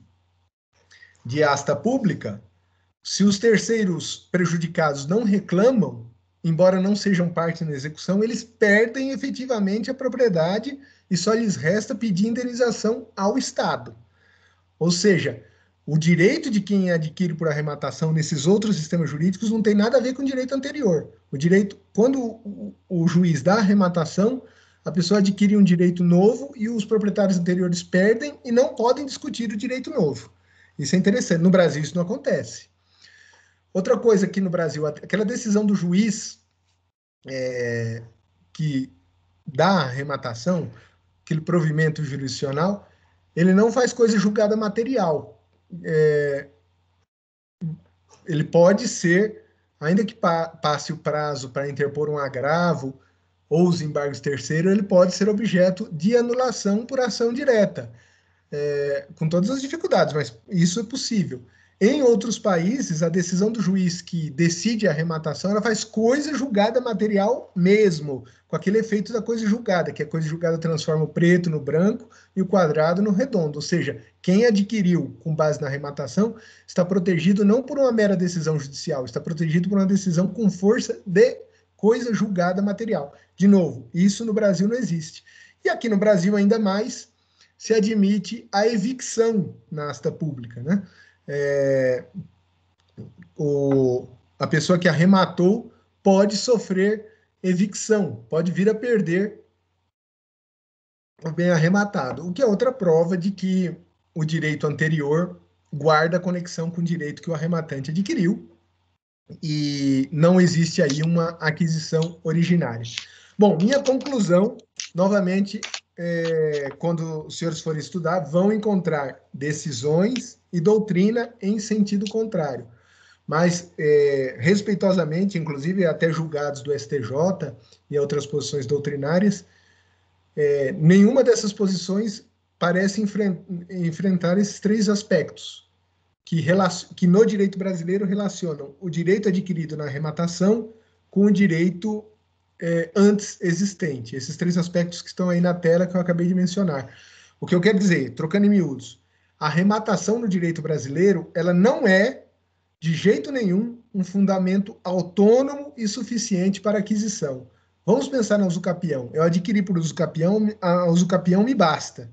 de asta pública, se os terceiros prejudicados não reclamam, embora não sejam parte na execução, eles perdem efetivamente a propriedade e só lhes resta pedir indenização ao Estado. Ou seja, o direito de quem adquire por arrematação nesses outros sistemas jurídicos não tem nada a ver com o direito anterior. O direito, quando o, o juiz dá arrematação, a pessoa adquire um direito novo e os proprietários anteriores perdem e não podem discutir o direito novo. Isso é interessante. No Brasil isso não acontece. Outra coisa aqui no Brasil, aquela decisão do juiz é, que dá a arrematação, aquele provimento jurisdicional, ele não faz coisa julgada material é, ele pode ser, ainda que pa passe o prazo para interpor um agravo ou os embargos terceiro, ele pode ser objeto de anulação por ação direta, é, com todas as dificuldades, mas isso é possível. Em outros países, a decisão do juiz que decide a arrematação, ela faz coisa julgada material mesmo, com aquele efeito da coisa julgada, que a coisa julgada transforma o preto no branco e o quadrado no redondo. Ou seja, quem adquiriu com base na arrematação está protegido não por uma mera decisão judicial, está protegido por uma decisão com força de coisa julgada material. De novo, isso no Brasil não existe. E aqui no Brasil, ainda mais, se admite a evicção na asta pública, né? é, o, a pessoa que arrematou pode sofrer evicção, pode vir a perder o bem arrematado, o que é outra prova de que o direito anterior guarda conexão com o direito que o arrematante adquiriu e não existe aí uma aquisição originária. Bom, minha conclusão, novamente, é, quando os senhores forem estudar, vão encontrar decisões e doutrina em sentido contrário. Mas, é, respeitosamente, inclusive até julgados do STJ e outras posições doutrinárias, é, nenhuma dessas posições parece enfren enfrentar esses três aspectos que, que no direito brasileiro relacionam o direito adquirido na arrematação com o direito é, antes existente. Esses três aspectos que estão aí na tela que eu acabei de mencionar. O que eu quero dizer, trocando em miúdos, a rematação no direito brasileiro, ela não é, de jeito nenhum, um fundamento autônomo e suficiente para aquisição. Vamos pensar na usucapião. Eu adquiri por usucapião, a usucapião me basta.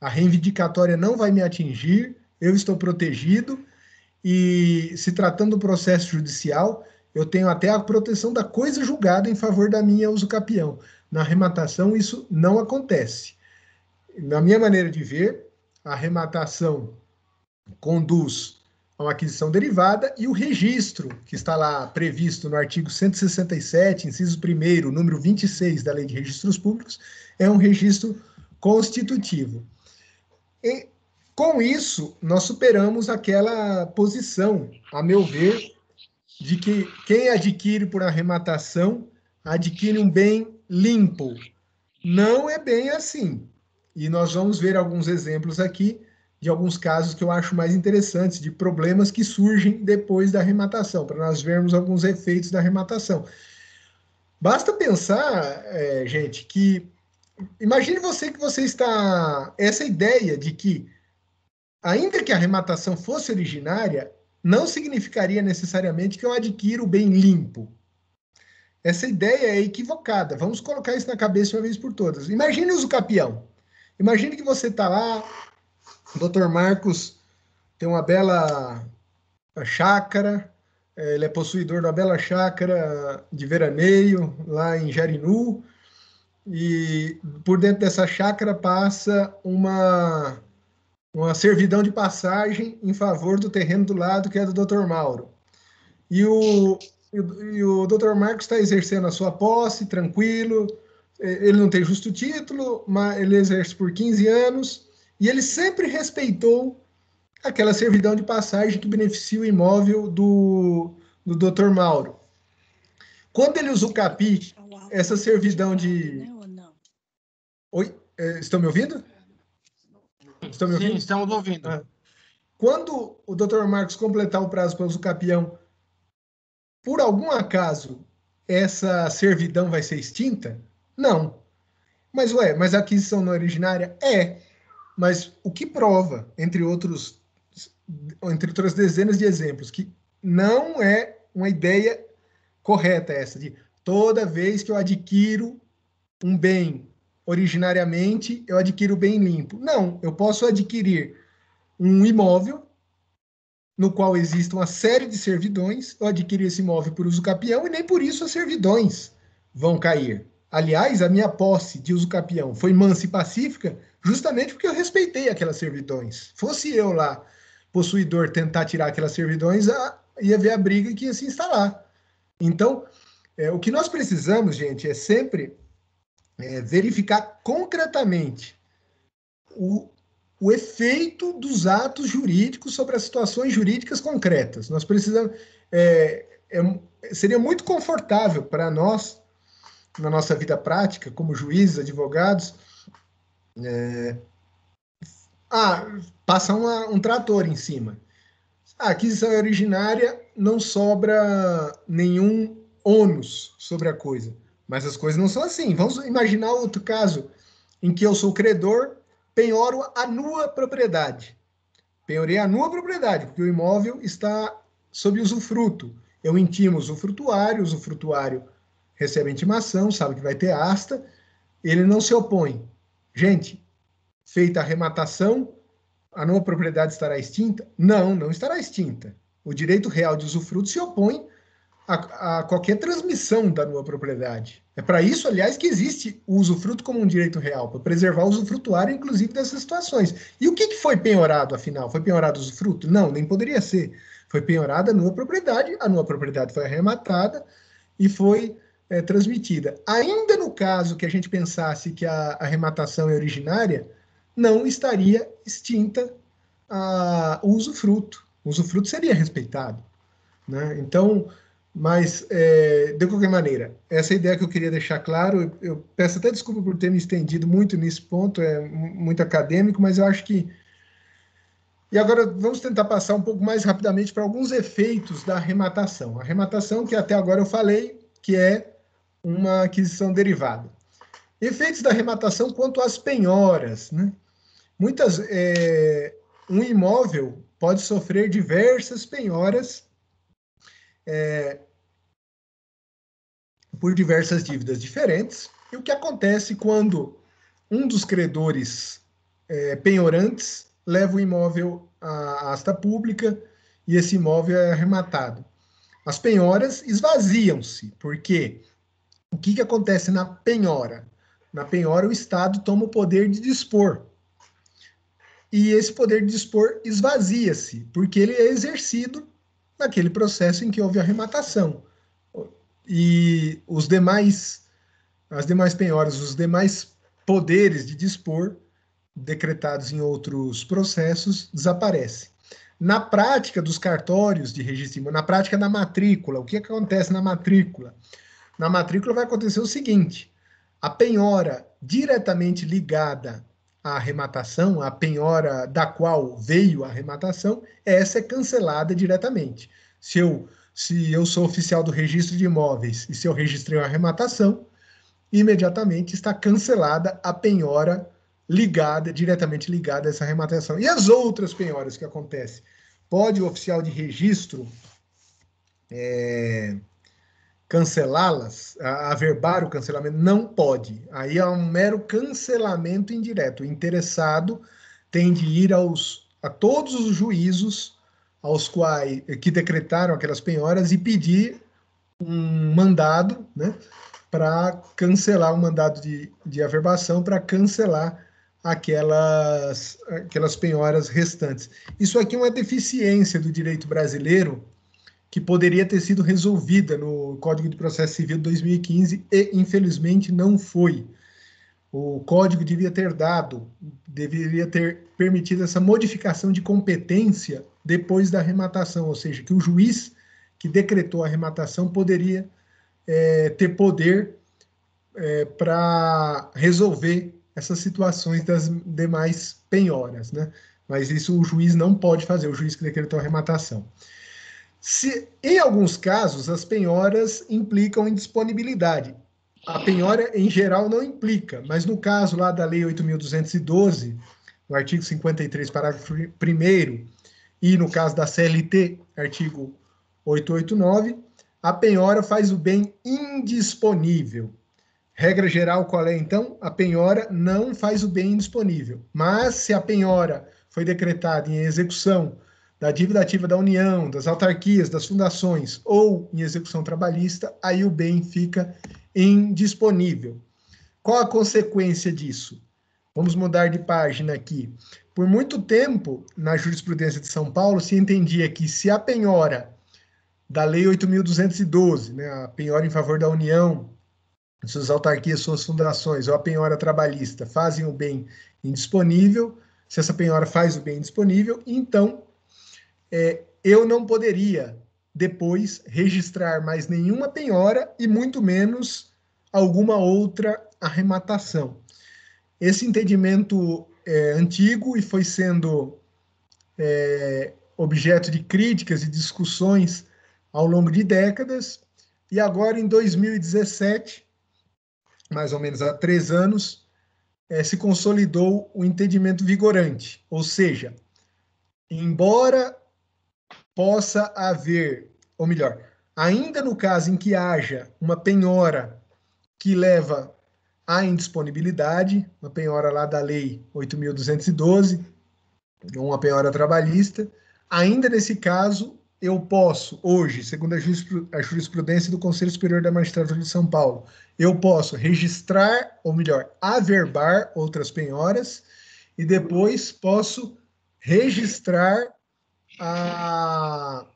A reivindicatória não vai me atingir, eu estou protegido, e se tratando do processo judicial, eu tenho até a proteção da coisa julgada em favor da minha usucapião. Na arrematação, isso não acontece. Na minha maneira de ver, a arrematação conduz a uma aquisição derivada e o registro, que está lá previsto no artigo 167, inciso 1, número 26 da Lei de Registros Públicos, é um registro constitutivo. E, com isso, nós superamos aquela posição, a meu ver, de que quem adquire por arrematação adquire um bem limpo. Não é bem assim. E nós vamos ver alguns exemplos aqui de alguns casos que eu acho mais interessantes, de problemas que surgem depois da arrematação, para nós vermos alguns efeitos da arrematação. Basta pensar, é, gente, que. Imagine você que você está. Essa ideia de que, ainda que a arrematação fosse originária, não significaria necessariamente que eu adquiro o bem limpo. Essa ideia é equivocada. Vamos colocar isso na cabeça uma vez por todas. Imagine o capião. Imagine que você está lá, o Dr. Marcos tem uma bela chácara, é, ele é possuidor de uma bela chácara de veraneio lá em Jarinu, e por dentro dessa chácara passa uma uma servidão de passagem em favor do terreno do lado que é do Dr. Mauro. E o, e o Dr. Marcos está exercendo a sua posse, tranquilo, é, ele não tem justo título, mas ele exerce por 15 anos, e ele sempre respeitou aquela servidão de passagem que beneficia o imóvel do, do Dr. Mauro. Quando ele usa o capi, essa servidão de... Né, Oi, é, estão me ouvindo? Estão me ouvindo? Sim, estamos ouvindo. Ah. Quando o Dr. Marcos completar o prazo para o capião, por algum acaso essa servidão vai ser extinta? Não. Mas ué, mas a aquisição não é originária é. Mas o que prova, entre outros entre outras dezenas de exemplos, que não é uma ideia correta essa de toda vez que eu adquiro um bem originariamente eu adquiro bem limpo. Não, eu posso adquirir um imóvel no qual existe uma série de servidões, eu adquiri esse imóvel por uso capião e nem por isso as servidões vão cair. Aliás, a minha posse de uso capião foi mansa e pacífica justamente porque eu respeitei aquelas servidões. Fosse eu lá, possuidor, tentar tirar aquelas servidões, ia ver a briga que ia se instalar. Então, é, o que nós precisamos, gente, é sempre é, verificar concretamente o, o efeito dos atos jurídicos sobre as situações jurídicas concretas. Nós precisamos. É, é, seria muito confortável para nós, na nossa vida prática, como juízes, advogados, é, ah, uma, um trator em cima. A aquisição é originária, não sobra nenhum ônus sobre a coisa. Mas as coisas não são assim. Vamos imaginar outro caso em que eu sou credor, penhoro a nua propriedade. Penhorei a nua propriedade, porque o imóvel está sob usufruto. Eu intimo o usufrutuário, o usufrutuário recebe a intimação, sabe que vai ter asta, ele não se opõe. Gente, feita a arrematação, a nova propriedade estará extinta? Não, não estará extinta. O direito real de usufruto se opõe a, a qualquer transmissão da nua propriedade. É para isso, aliás, que existe o usufruto como um direito real, para preservar o usufrutuário, inclusive, dessas situações. E o que, que foi penhorado, afinal? Foi penhorado o usufruto? Não, nem poderia ser. Foi penhorada a nua propriedade, a nua propriedade foi arrematada e foi é, transmitida. Ainda no caso que a gente pensasse que a arrematação é originária, não estaria extinta a, o usufruto. O usufruto seria respeitado. Né? Então, mas, é, de qualquer maneira, essa é ideia que eu queria deixar claro, eu, eu peço até desculpa por ter me estendido muito nesse ponto, é muito acadêmico, mas eu acho que. E agora vamos tentar passar um pouco mais rapidamente para alguns efeitos da arrematação. A arrematação, que até agora eu falei, que é uma aquisição derivada. Efeitos da arrematação quanto às penhoras. Né? Muitas, é, um imóvel pode sofrer diversas penhoras é, por diversas dívidas diferentes. E o que acontece quando um dos credores é, penhorantes leva o imóvel à asta pública e esse imóvel é arrematado? As penhoras esvaziam-se, porque o que, que acontece na penhora? Na penhora, o Estado toma o poder de dispor. E esse poder de dispor esvazia-se, porque ele é exercido naquele processo em que houve arrematação e os demais as demais penhoras, os demais poderes de dispor decretados em outros processos desaparecem. Na prática dos cartórios de registro, na prática da matrícula, o que acontece na matrícula? Na matrícula vai acontecer o seguinte: a penhora diretamente ligada à arrematação, a penhora da qual veio a arrematação, essa é cancelada diretamente. Se eu se eu sou oficial do registro de imóveis e se eu registrei uma arrematação, imediatamente está cancelada a penhora ligada, diretamente ligada a essa arrematação. E as outras penhoras que acontecem? Pode o oficial de registro é, cancelá-las, averbar o cancelamento? Não pode. Aí é um mero cancelamento indireto. O interessado tem de ir aos, a todos os juízos aos quais que decretaram aquelas penhoras e pedir um mandado, né, para cancelar um mandado de, de averbação para cancelar aquelas aquelas penhoras restantes. Isso aqui é uma deficiência do direito brasileiro que poderia ter sido resolvida no Código de Processo Civil de 2015 e infelizmente não foi. O código devia ter dado, deveria ter permitido essa modificação de competência depois da arrematação, ou seja, que o juiz que decretou a arrematação poderia é, ter poder é, para resolver essas situações das demais penhoras, né? Mas isso o juiz não pode fazer, o juiz que decretou a arrematação. Se, em alguns casos, as penhoras implicam indisponibilidade. A penhora, em geral, não implica, mas no caso lá da Lei 8.212, no artigo 53, parágrafo 1, e, no caso da CLT, artigo 889, a penhora faz o bem indisponível. Regra geral, qual é então? A penhora não faz o bem indisponível. Mas se a penhora foi decretada em execução da dívida ativa da União, das autarquias, das fundações ou em execução trabalhista, aí o bem fica indisponível. Qual a consequência disso? Vamos mudar de página aqui. Por muito tempo, na jurisprudência de São Paulo, se entendia que se a penhora da Lei 8.212, né, a penhora em favor da União, suas autarquias, suas fundações, ou a penhora trabalhista fazem o bem indisponível, se essa penhora faz o bem indisponível, então é, eu não poderia depois registrar mais nenhuma penhora e muito menos alguma outra arrematação. Esse entendimento é, antigo e foi sendo é, objeto de críticas e discussões ao longo de décadas. E agora, em 2017, mais ou menos há três anos, é, se consolidou o entendimento vigorante, ou seja, embora possa haver, ou melhor, ainda no caso em que haja uma penhora que leva a indisponibilidade, uma penhora lá da Lei 8.212, uma penhora trabalhista. Ainda nesse caso, eu posso, hoje, segundo a jurisprudência do Conselho Superior da Magistratura de São Paulo, eu posso registrar, ou melhor, averbar outras penhoras e depois posso registrar a,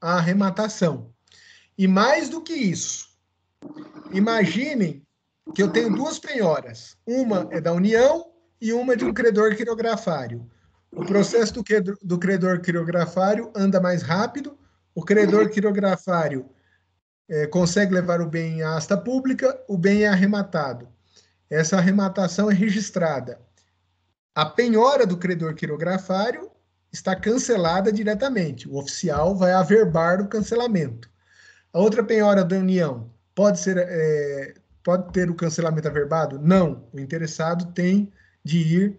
a arrematação. E mais do que isso, imaginem que eu tenho duas penhoras. Uma é da União e uma é de um credor quirografário. O processo do, credor, do credor quirografário anda mais rápido, o credor quirografário é, consegue levar o bem à asta pública, o bem é arrematado. Essa arrematação é registrada. A penhora do credor quirografário está cancelada diretamente. O oficial vai averbar o cancelamento. A outra penhora da União pode ser é, Pode ter o cancelamento averbado? Não. O interessado tem de ir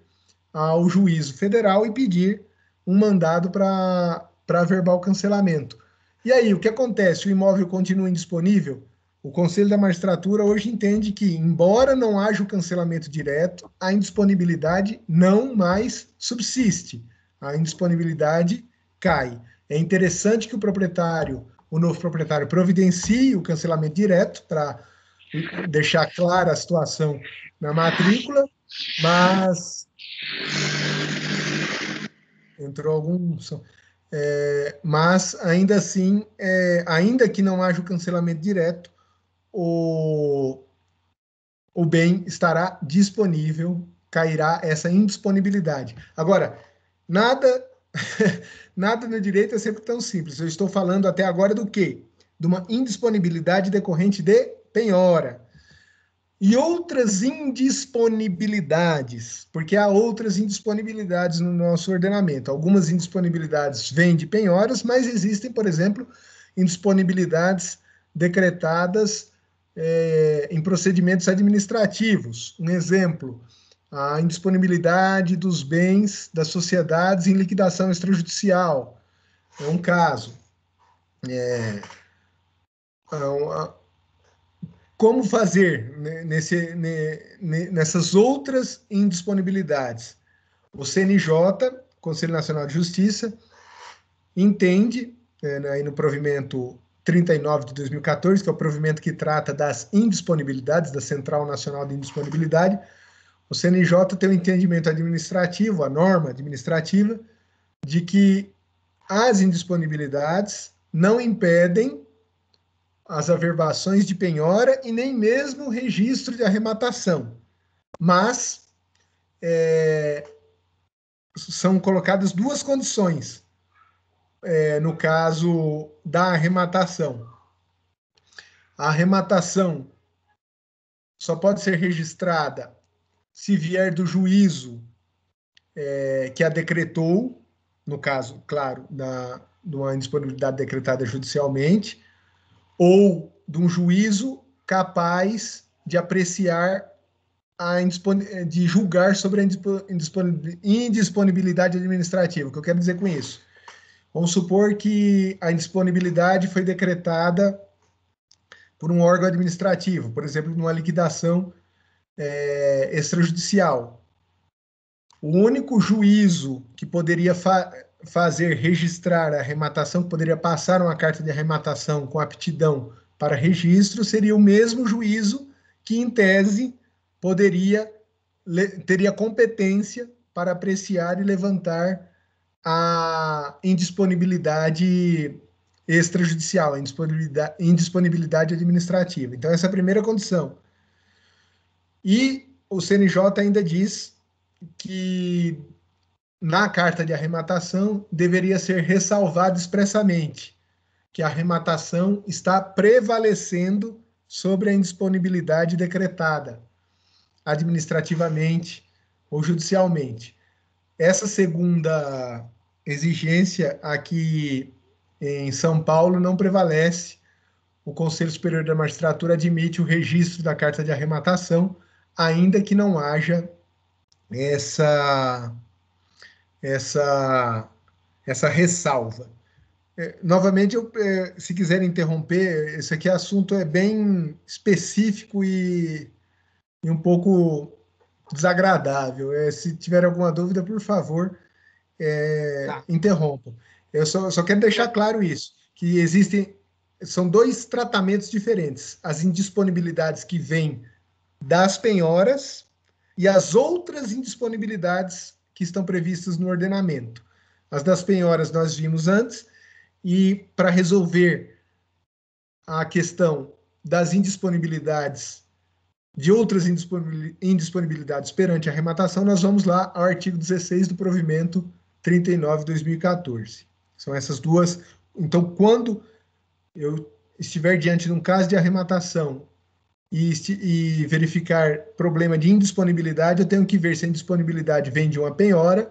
ao juízo federal e pedir um mandado para averbar o cancelamento. E aí, o que acontece? O imóvel continua indisponível? O Conselho da Magistratura hoje entende que, embora não haja o cancelamento direto, a indisponibilidade não mais subsiste. A indisponibilidade cai. É interessante que o proprietário, o novo proprietário, providencie o cancelamento direto para deixar clara a situação na matrícula, mas entrou algum som. É, mas ainda assim, é, ainda que não haja o cancelamento direto, o, o bem estará disponível, cairá essa indisponibilidade. Agora, nada nada no direito é sempre tão simples. Eu estou falando até agora do quê? De uma indisponibilidade decorrente de penhora e outras indisponibilidades, porque há outras indisponibilidades no nosso ordenamento. Algumas indisponibilidades vêm de penhoras, mas existem, por exemplo, indisponibilidades decretadas é, em procedimentos administrativos. Um exemplo, a indisponibilidade dos bens das sociedades em liquidação extrajudicial. É um caso. É, é como fazer né, nesse, nessas outras indisponibilidades. O CNJ, Conselho Nacional de Justiça, entende, né, aí no provimento 39 de 2014, que é o provimento que trata das indisponibilidades, da Central Nacional de Indisponibilidade, o CNJ tem o um entendimento administrativo, a norma administrativa, de que as indisponibilidades não impedem as averbações de penhora e nem mesmo o registro de arrematação, mas é, são colocadas duas condições é, no caso da arrematação. A arrematação só pode ser registrada se vier do juízo é, que a decretou, no caso, claro, da, de uma indisponibilidade decretada judicialmente, ou de um juízo capaz de apreciar a de julgar sobre a indisponibilidade administrativa. O que eu quero dizer com isso? Vamos supor que a indisponibilidade foi decretada por um órgão administrativo, por exemplo, numa liquidação é, extrajudicial. O único juízo que poderia fazer registrar a arrematação, poderia passar uma carta de arrematação com aptidão para registro, seria o mesmo juízo que, em tese, poderia teria competência para apreciar e levantar a indisponibilidade extrajudicial, a indisponibilidade, indisponibilidade administrativa. Então, essa é a primeira condição. E o CNJ ainda diz que na carta de arrematação, deveria ser ressalvado expressamente que a arrematação está prevalecendo sobre a indisponibilidade decretada administrativamente ou judicialmente. Essa segunda exigência aqui em São Paulo não prevalece. O Conselho Superior da Magistratura admite o registro da carta de arrematação, ainda que não haja essa essa, essa ressalva. É, novamente, eu, é, se quiserem interromper, esse aqui é assunto é bem específico e, e um pouco desagradável. É, se tiver alguma dúvida, por favor, é, tá. Eu só, só quero deixar claro isso, que existem são dois tratamentos diferentes: as indisponibilidades que vêm das penhoras e as outras indisponibilidades que estão previstas no ordenamento. As das penhoras nós vimos antes, e para resolver a questão das indisponibilidades, de outras indisponibilidades perante a arrematação, nós vamos lá ao artigo 16 do provimento 39-2014. São essas duas. Então, quando eu estiver diante de um caso de arrematação e, e verificar problema de indisponibilidade, eu tenho que ver se a indisponibilidade vem de uma penhora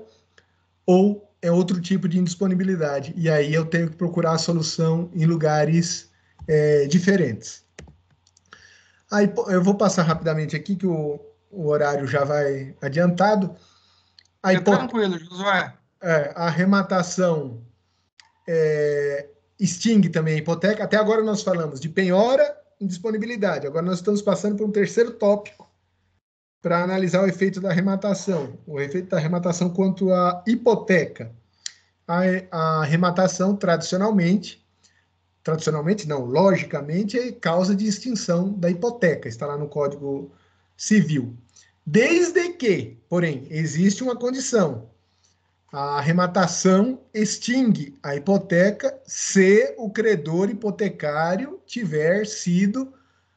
ou é outro tipo de indisponibilidade. E aí eu tenho que procurar a solução em lugares é, diferentes. Aí eu vou passar rapidamente aqui, que o, o horário já vai adiantado. A É tranquilo, Josué. É, a arrematação é, extingue também a é hipoteca. Até agora nós falamos de penhora, indisponibilidade. Agora nós estamos passando por um terceiro tópico para analisar o efeito da arrematação, o efeito da arrematação quanto à hipoteca. A, a arrematação, tradicionalmente, tradicionalmente não, logicamente, é causa de extinção da hipoteca, está lá no Código Civil. Desde que, porém, existe uma condição, a arrematação extingue a hipoteca se o credor hipotecário tiver sido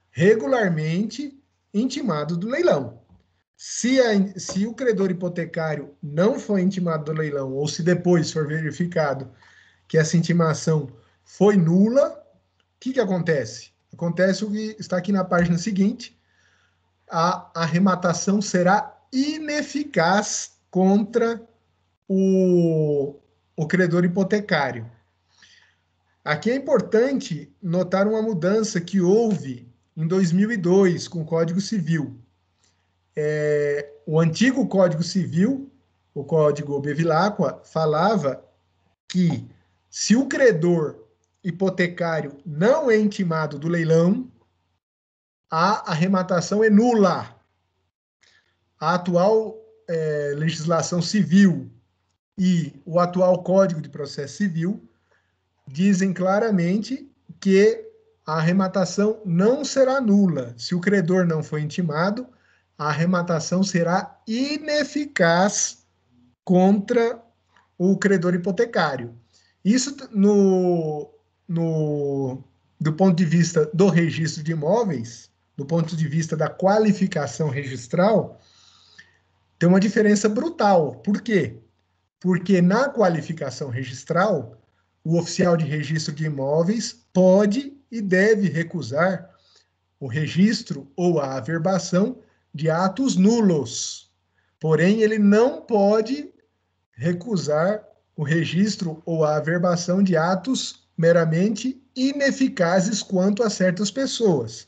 regularmente intimado do leilão. Se, a, se, o credor hipotecário não foi intimado do leilão, ou se depois for verificado que essa intimação foi nula, o que, que acontece? Acontece o que está aqui na página seguinte: a arrematação será ineficaz contra o, o credor hipotecário. Aqui é importante notar uma mudança que houve em 2002 com o Código Civil. É, o antigo Código Civil, o Código Bevilacqua, falava que se o credor hipotecário não é intimado do leilão, a arrematação é nula. A atual é, legislação civil e o atual Código de Processo Civil dizem claramente que a arrematação não será nula. Se o credor não foi intimado, a arrematação será ineficaz contra o credor hipotecário. Isso no, no, do ponto de vista do registro de imóveis, do ponto de vista da qualificação registral, tem uma diferença brutal. Por quê? porque na qualificação registral, o oficial de registro de imóveis pode e deve recusar o registro ou a averbação de atos nulos. Porém, ele não pode recusar o registro ou a averbação de atos meramente ineficazes quanto a certas pessoas.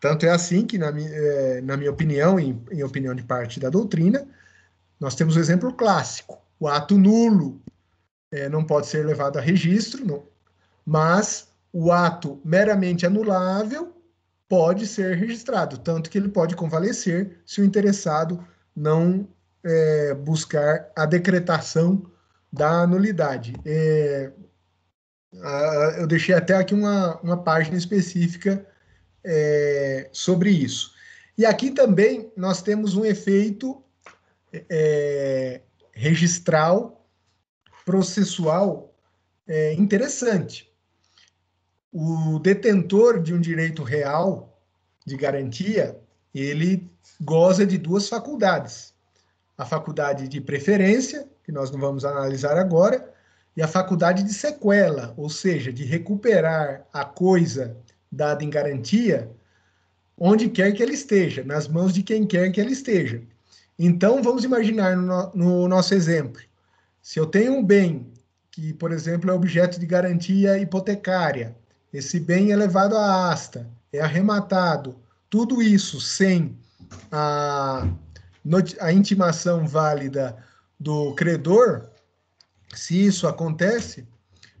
Tanto é assim que, na, é, na minha opinião, em, em opinião de parte da doutrina, nós temos o um exemplo clássico. O ato nulo é, não pode ser levado a registro, não, mas o ato meramente anulável pode ser registrado, tanto que ele pode convalescer se o interessado não é, buscar a decretação da nulidade. É, a, eu deixei até aqui uma, uma página específica é, sobre isso. E aqui também nós temos um efeito é, registral, processual é, interessante. O detentor de um direito real de garantia, ele goza de duas faculdades. A faculdade de preferência, que nós não vamos analisar agora, e a faculdade de sequela, ou seja, de recuperar a coisa dada em garantia, onde quer que ela esteja, nas mãos de quem quer que ela esteja. Então, vamos imaginar no, no nosso exemplo: se eu tenho um bem que, por exemplo, é objeto de garantia hipotecária, esse bem é levado à asta, é arrematado, tudo isso sem a, a intimação válida do credor, se isso acontece,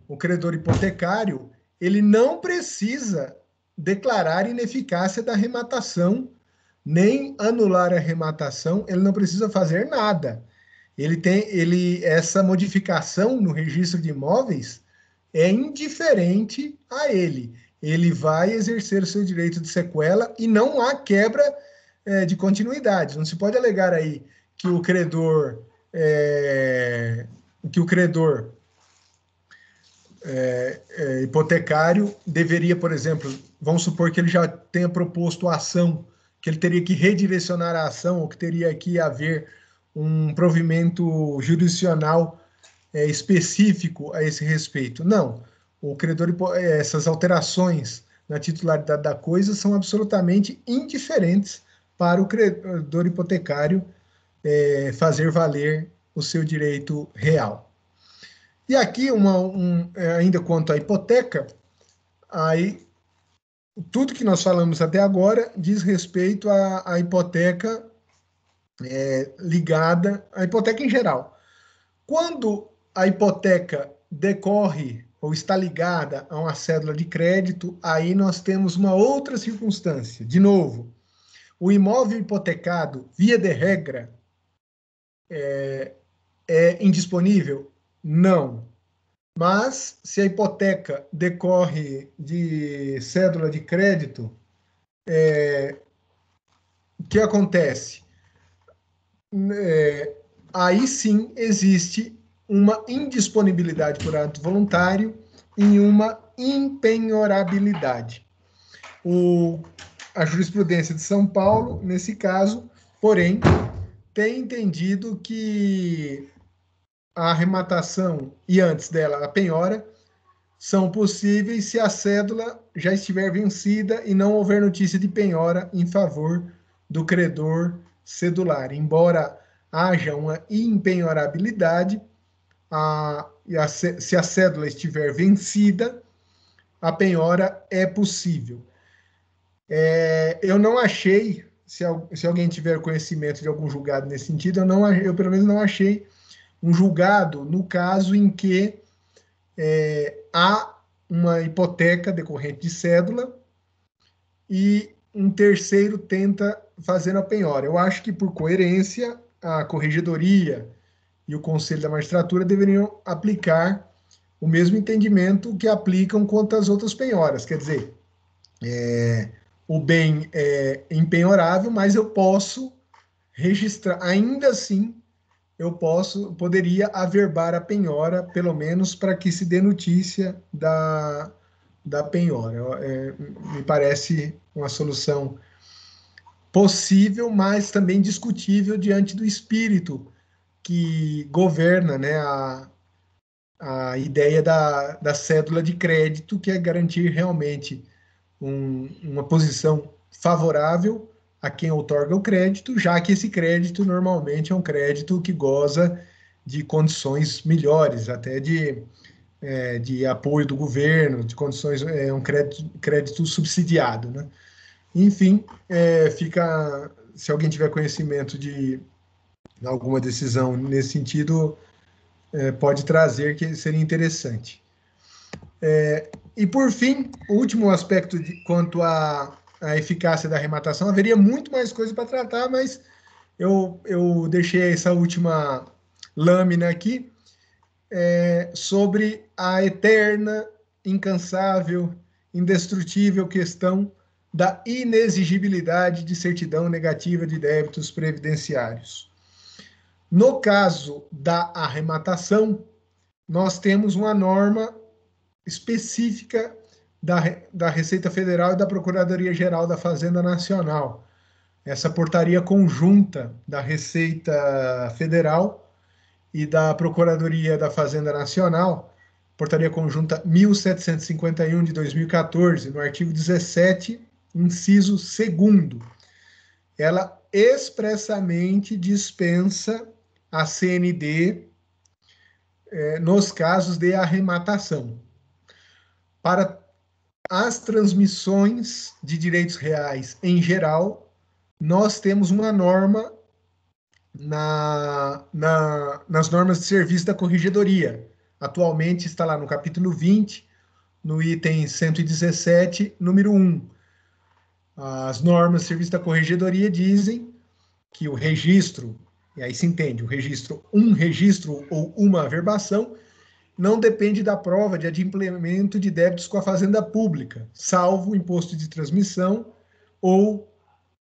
o credor hipotecário ele não precisa declarar ineficácia da arrematação nem anular a rematação ele não precisa fazer nada. Ele tem ele essa modificação no registro de imóveis é indiferente a ele. Ele vai exercer o seu direito de sequela e não há quebra é, de continuidade. Não se pode alegar aí que o credor é, que o credor é, é, hipotecário deveria, por exemplo, vamos supor que ele já tenha proposto a ação que ele teria que redirecionar a ação ou que teria que haver um provimento judicial é, específico a esse respeito. Não, o credor, é, essas alterações na titularidade da coisa são absolutamente indiferentes para o credor hipotecário é, fazer valer o seu direito real. E aqui, uma, um, é, ainda quanto à hipoteca, aí tudo que nós falamos até agora diz respeito à, à hipoteca é, ligada à hipoteca em geral. Quando a hipoteca decorre ou está ligada a uma cédula de crédito, aí nós temos uma outra circunstância. De novo, o imóvel hipotecado, via de regra, é, é indisponível? Não. Mas se a hipoteca decorre de cédula de crédito, é, o que acontece? É, aí sim existe uma indisponibilidade por ato voluntário e uma impenhorabilidade. O, a jurisprudência de São Paulo, nesse caso, porém, tem entendido que a arrematação e antes dela a penhora são possíveis se a cédula já estiver vencida e não houver notícia de penhora em favor do credor cedular. Embora haja uma impenhorabilidade, a, a, se a cédula estiver vencida, a penhora é possível. É, eu não achei, se, se, alguém tiver conhecimento de algum julgado nesse sentido, eu, não, eu pelo menos não achei um julgado no caso em que é, há uma hipoteca decorrente de cédula e um terceiro tenta fazer a penhora. Eu acho que, por coerência, a corregedoria e o Conselho da Magistratura deveriam aplicar o mesmo entendimento que aplicam quanto às outras penhoras. Quer dizer, é, o bem é empenhorável, mas eu posso registrar, ainda assim, eu posso, poderia averbar a penhora, pelo menos para que se dê notícia da, da penhora. É, me parece uma solução possível, mas também discutível diante do espírito que governa né, a, a ideia da, da cédula de crédito, que é garantir realmente um, uma posição favorável a quem outorga o crédito, já que esse crédito normalmente é um crédito que goza de condições melhores, até de, é, de apoio do governo, de condições, é um crédito, crédito subsidiado. Né? Enfim, é, fica. Se alguém tiver conhecimento de alguma decisão nesse sentido, é, pode trazer que seria interessante. É, e por fim, o último aspecto de, quanto a a eficácia da arrematação. Haveria muito mais coisa para tratar, mas eu, eu deixei essa última lâmina aqui é, sobre a eterna, incansável, indestrutível questão da inexigibilidade de certidão negativa de débitos previdenciários. No caso da arrematação, nós temos uma norma específica da, da Receita Federal e da Procuradoria Geral da Fazenda Nacional. Essa portaria conjunta da Receita Federal e da Procuradoria da Fazenda Nacional, portaria conjunta 1751 de 2014, no artigo 17, inciso 2, ela expressamente dispensa a CND eh, nos casos de arrematação. Para as transmissões de direitos reais em geral, nós temos uma norma na, na, nas normas de serviço da corregedoria. Atualmente está lá no capítulo 20, no item 117, número 1. As normas de serviço da corregedoria dizem que o registro, e aí se entende, o registro, um registro ou uma averbação não depende da prova de adimplemento de débitos com a fazenda pública, salvo o imposto de transmissão ou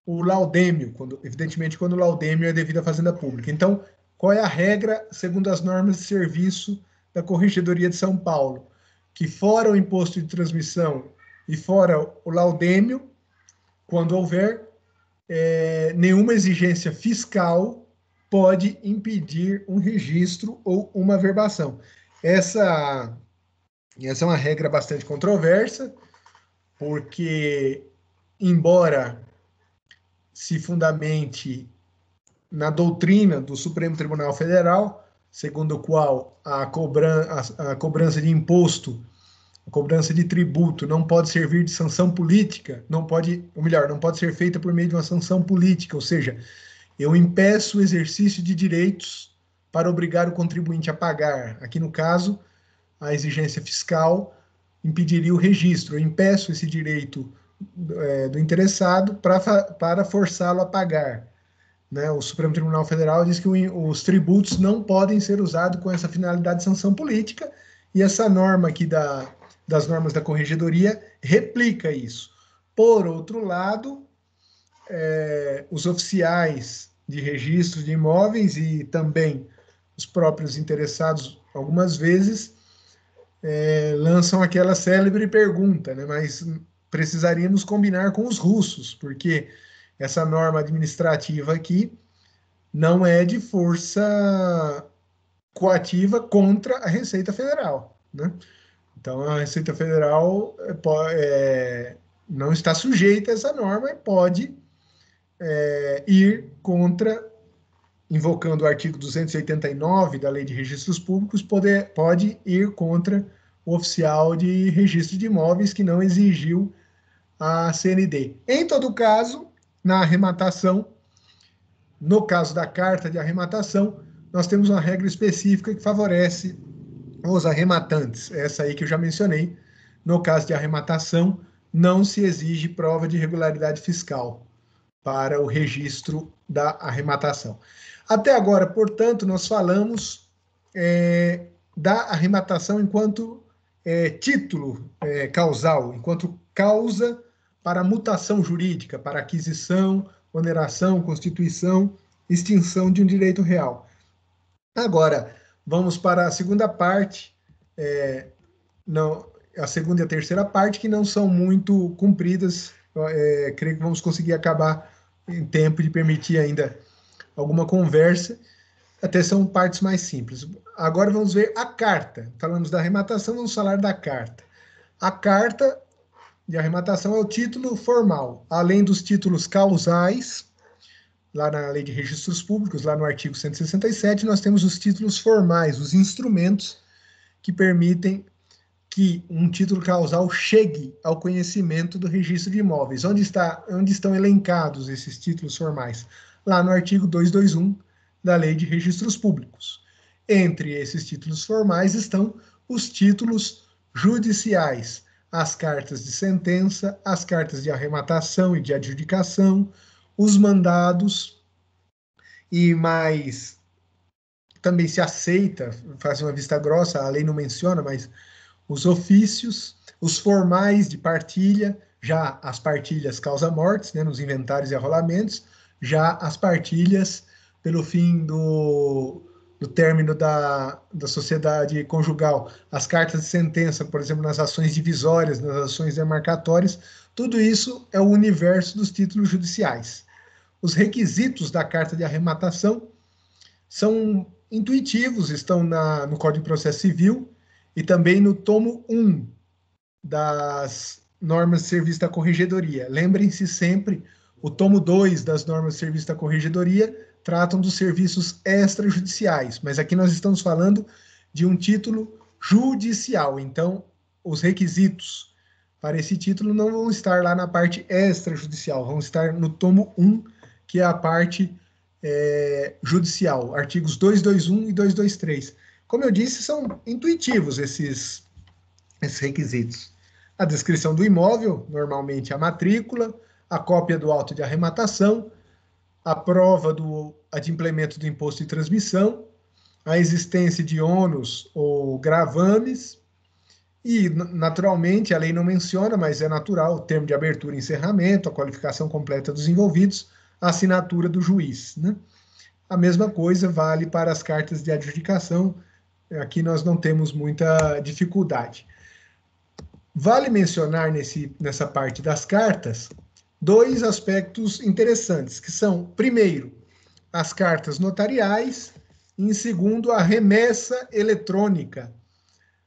o laudêmio, quando, evidentemente quando o laudêmio é devido à fazenda pública. Então, qual é a regra segundo as normas de serviço da Corregedoria de São Paulo? Que fora o imposto de transmissão e fora o laudêmio, quando houver é, nenhuma exigência fiscal pode impedir um registro ou uma verbação. Essa, essa é uma regra bastante controversa, porque, embora se fundamente na doutrina do Supremo Tribunal Federal, segundo o qual a, cobran a, a cobrança de imposto, a cobrança de tributo não pode servir de sanção política, não pode, ou melhor, não pode ser feita por meio de uma sanção política, ou seja, eu impeço o exercício de direitos para obrigar o contribuinte a pagar, aqui no caso, a exigência fiscal, impediria o registro. Eu impeço esse direito é, do interessado pra, para forçá-lo a pagar. Né? O Supremo Tribunal Federal diz que o, os tributos não podem ser usados com essa finalidade de sanção política, e essa norma aqui da, das normas da corregedoria replica isso. Por outro lado, é, os oficiais de registro de imóveis e também os próprios interessados, algumas vezes, é, lançam aquela célebre pergunta, né? mas precisaríamos combinar com os russos, porque essa norma administrativa aqui não é de força coativa contra a Receita Federal. Né? Então, a Receita Federal é, é não está sujeita a essa norma e pode é, ir contra invocando o artigo 289 da Lei de Registros Públicos, poder, pode ir contra o oficial de registro de imóveis que não exigiu a CND. Em todo caso, na arrematação, no caso da carta de arrematação, nós temos uma regra específica que favorece os arrematantes, essa aí que eu já mencionei. No caso de arrematação, não se exige prova de irregularidade fiscal para o registro da arrematação. Até agora, portanto, nós falamos é, da arrematação enquanto é, título é, causal, enquanto causa para mutação jurídica, para aquisição, oneração, constituição, extinção de um direito real. Agora, vamos para a segunda parte, é, não, a segunda e a terceira parte, que não são muito cumpridas. É, creio que vamos conseguir acabar em tempo de permitir ainda alguma conversa, até são partes mais simples. Agora vamos ver a carta. Falamos da arrematação, vamos falar da carta. A carta de arrematação é o título formal, além dos títulos causais, lá na Lei de Registros Públicos, lá no artigo 167, nós temos os títulos formais, os instrumentos que permitem que um título causal chegue ao conhecimento do registro de imóveis. Onde, está, onde estão elencados esses títulos formais? lá no artigo 221 da Lei de Registros Públicos. Entre esses títulos formais estão os títulos judiciais, as cartas de sentença, as cartas de arrematação e de adjudicação, os mandados e mais também se aceita, faz uma vista grossa, a lei não menciona, mas os ofícios, os formais de partilha, já as partilhas causa mortes, né, nos inventários e arrolamentos, já as partilhas pelo fim do, do término da, da sociedade conjugal, as cartas de sentença, por exemplo, nas ações divisórias, nas ações demarcatórias, tudo isso é o universo dos títulos judiciais. Os requisitos da carta de arrematação são intuitivos, estão na, no Código de Processo Civil e também no tomo 1 das normas de serviço da corregedoria. Lembrem-se sempre o tomo 2 das normas de serviço da corregedoria tratam dos serviços extrajudiciais, mas aqui nós estamos falando de um título judicial, então os requisitos para esse título não vão estar lá na parte extrajudicial, vão estar no tomo 1, que é a parte é, judicial, artigos 221 e 223. Como eu disse, são intuitivos esses, esses requisitos. A descrição do imóvel, normalmente a matrícula, a cópia do auto de arrematação, a prova do adimplemento do imposto de transmissão, a existência de ônus ou gravames, e, naturalmente, a lei não menciona, mas é natural, o termo de abertura e encerramento, a qualificação completa dos envolvidos, a assinatura do juiz. Né? A mesma coisa vale para as cartas de adjudicação, aqui nós não temos muita dificuldade. Vale mencionar nesse, nessa parte das cartas dois aspectos interessantes, que são, primeiro, as cartas notariais, e, em segundo, a remessa eletrônica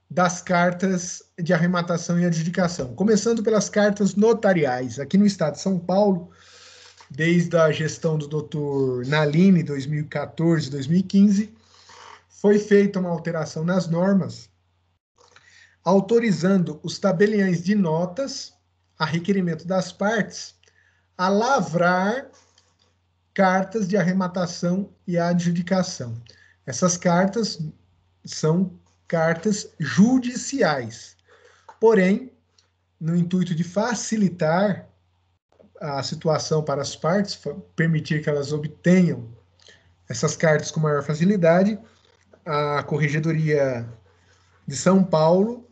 das cartas de arrematação e adjudicação. Começando pelas cartas notariais. Aqui no estado de São Paulo, desde a gestão do Dr. Naline, 2014, 2015, foi feita uma alteração nas normas, autorizando os tabeliões de notas a requerimento das partes a lavrar cartas de arrematação e adjudicação. Essas cartas são cartas judiciais. Porém, no intuito de facilitar a situação para as partes, permitir que elas obtenham essas cartas com maior facilidade, a Corregedoria de São Paulo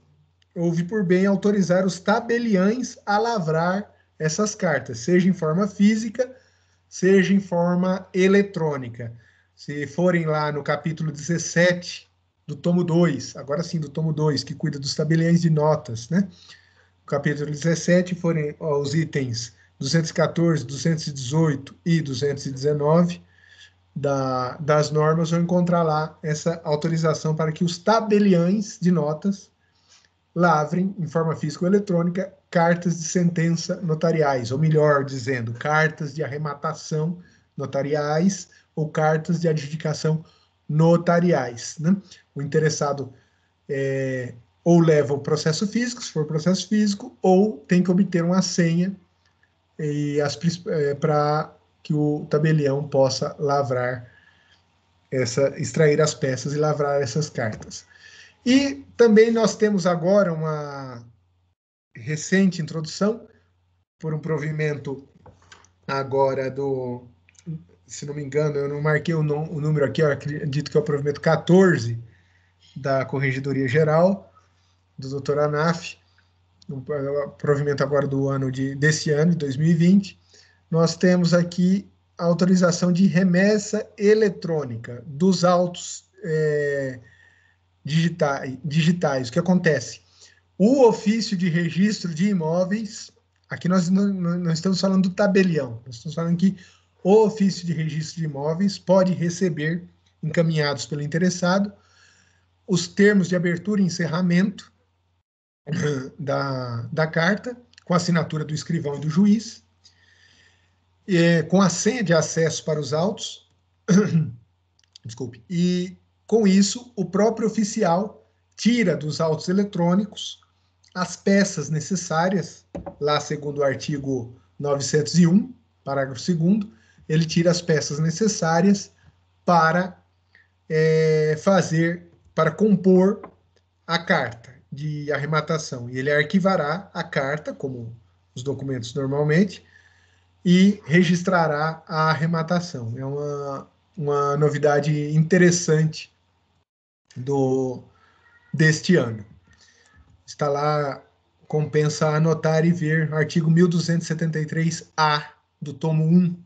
houve por bem autorizar os tabeliães a lavrar essas cartas, seja em forma física, seja em forma eletrônica. Se forem lá no capítulo 17 do tomo 2, agora sim do tomo 2, que cuida dos tabeliões de notas, né? capítulo 17 forem ó, os itens 214, 218 e 219 da, das normas, vão encontrar lá essa autorização para que os tabeliões de notas lavrem, em forma física ou eletrônica, cartas de sentença notariais, ou melhor dizendo, cartas de arrematação notariais ou cartas de adjudicação notariais. Né? O interessado é, ou leva o processo físico, se for processo físico, ou tem que obter uma senha para é, que o tabelião possa lavrar essa, extrair as peças e lavrar essas cartas. E também nós temos agora uma recente introdução por um provimento agora do, se não me engano, eu não marquei o, o número aqui, eu acredito que é o provimento 14 da Corregedoria Geral do Dr. Anaf, um é, provimento agora do ano de desse ano, de 2020. Nós temos aqui a autorização de remessa eletrônica dos autos é, digitais. O que acontece? O ofício de registro de imóveis, aqui nós não, não estamos falando do tabelião, nós estamos falando que o ofício de registro de imóveis pode receber, encaminhados pelo interessado, os termos de abertura e encerramento da, da carta, com a assinatura do escrivão e do juiz, é, com a senha de acesso para os autos, desculpe, e com isso o próprio oficial tira dos autos eletrônicos as peças necessárias, lá segundo o artigo 901, parágrafo 2, ele tira as peças necessárias para é, fazer, para compor a carta de arrematação. E ele arquivará a carta, como os documentos normalmente, e registrará a arrematação. É uma, uma novidade interessante do deste ano. Está lá, compensa anotar e ver, artigo 1273-A do tomo 1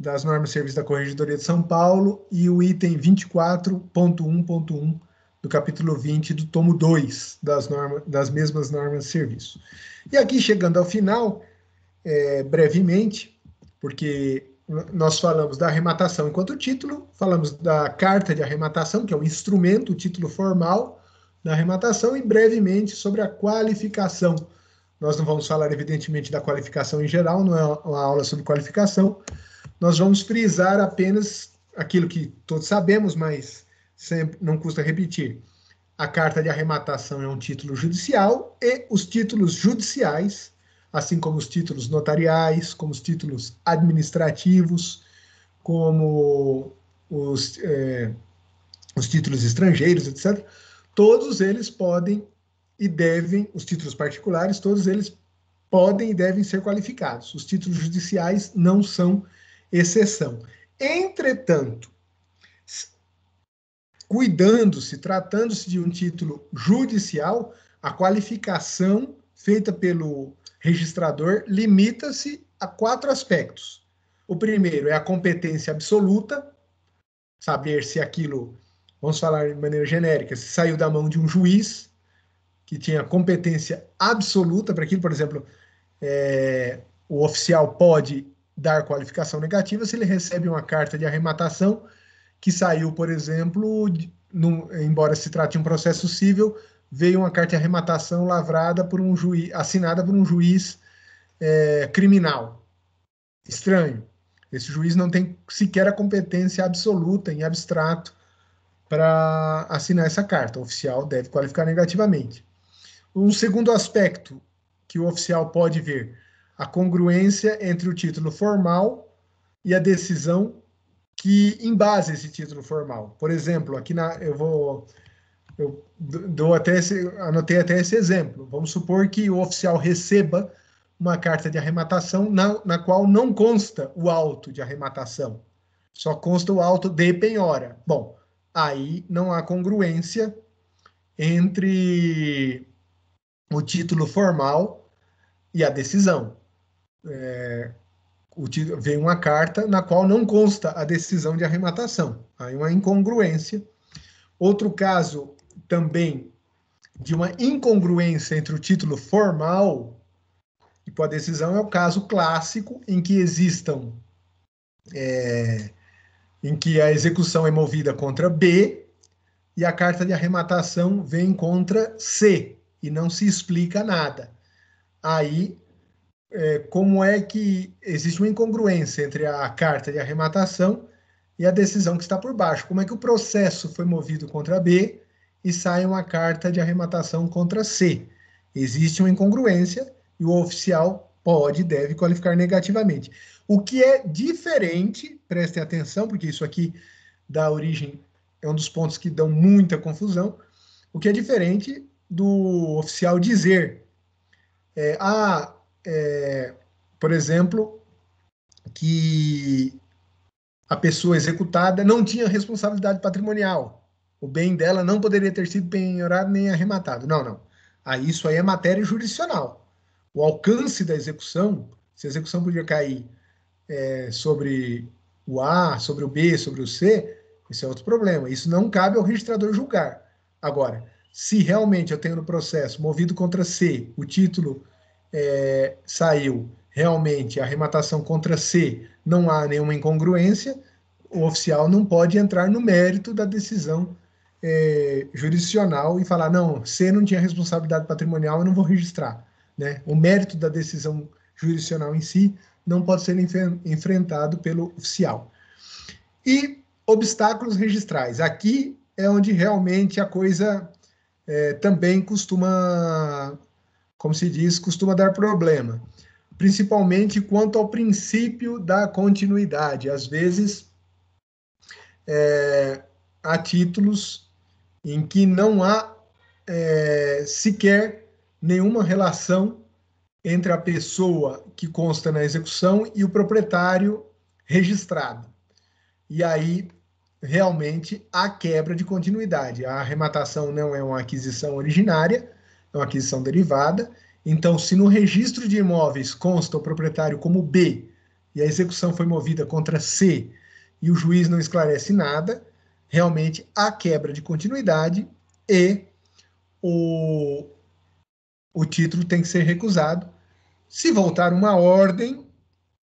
das normas de serviço da Corregedoria de São Paulo e o item 24.1.1 do capítulo 20 do tomo 2 das, norma, das mesmas normas de serviço. E aqui, chegando ao final, é, brevemente, porque nós falamos da arrematação enquanto título, falamos da carta de arrematação, que é o instrumento, o título formal, da arrematação e brevemente sobre a qualificação. Nós não vamos falar, evidentemente, da qualificação em geral, não é uma aula sobre qualificação. Nós vamos frisar apenas aquilo que todos sabemos, mas sempre, não custa repetir. A carta de arrematação é um título judicial e os títulos judiciais, assim como os títulos notariais, como os títulos administrativos, como os, é, os títulos estrangeiros, etc., todos eles podem e devem, os títulos particulares, todos eles podem e devem ser qualificados. Os títulos judiciais não são exceção. Entretanto, cuidando-se, tratando-se de um título judicial, a qualificação feita pelo registrador limita-se a quatro aspectos. O primeiro é a competência absoluta, saber se aquilo vamos falar de maneira genérica, se saiu da mão de um juiz que tinha competência absoluta para aquilo, por exemplo, é, o oficial pode dar qualificação negativa se ele recebe uma carta de arrematação que saiu, por exemplo, embora se trate de um processo civil, veio uma carta de arrematação lavrada por um juiz, assinada por um juiz é, criminal. Estranho. Esse juiz não tem sequer a competência absoluta em abstrato para assinar essa carta. O oficial deve qualificar negativamente. Um segundo aspecto que o oficial pode ver, a congruência entre o título formal e a decisão que embasa esse título formal. Por exemplo, aqui na eu vou eu dou até esse, anotei até esse exemplo. Vamos supor que o oficial receba uma carta de arrematação na, na qual não consta o auto de arrematação. Só consta o auto de penhora. Bom, aí não há congruência entre o título formal e a decisão. É, título, vem uma carta na qual não consta a decisão de arrematação. Aí uma incongruência. Outro caso também de uma incongruência entre o título formal e com a decisão é o caso clássico em que existam é, em que a execução é movida contra B e a carta de arrematação vem contra C e não se explica nada. Aí, é, como é que existe uma incongruência entre a carta de arrematação e a decisão que está por baixo? Como é que o processo foi movido contra B e sai uma carta de arrematação contra C? Existe uma incongruência e o oficial pode e deve qualificar negativamente. O que é diferente, prestem atenção, porque isso aqui dá origem é um dos pontos que dão muita confusão. O que é diferente do oficial dizer, é, ah, é, por exemplo, que a pessoa executada não tinha responsabilidade patrimonial, o bem dela não poderia ter sido penhorado nem arrematado. Não, não. isso aí é matéria jurisdicional. O alcance da execução, se a execução podia cair é, sobre o A, sobre o B, sobre o C, isso é outro problema. Isso não cabe ao registrador julgar. Agora, se realmente eu tenho no processo movido contra C, o título é, saiu realmente a arrematação contra C, não há nenhuma incongruência, o oficial não pode entrar no mérito da decisão é, jurisdicional e falar, não, C não tinha responsabilidade patrimonial, eu não vou registrar. Né? O mérito da decisão jurisdicional em si não pode ser enfrentado pelo oficial. E obstáculos registrais. Aqui é onde realmente a coisa é, também costuma, como se diz, costuma dar problema. Principalmente quanto ao princípio da continuidade. Às vezes, é, há títulos em que não há é, sequer nenhuma relação entre a pessoa que consta na execução e o proprietário registrado. E aí, realmente, há quebra de continuidade. A arrematação não é uma aquisição originária, é uma aquisição derivada. Então, se no registro de imóveis consta o proprietário como B e a execução foi movida contra C e o juiz não esclarece nada, realmente há quebra de continuidade e o, o título tem que ser recusado se voltar uma ordem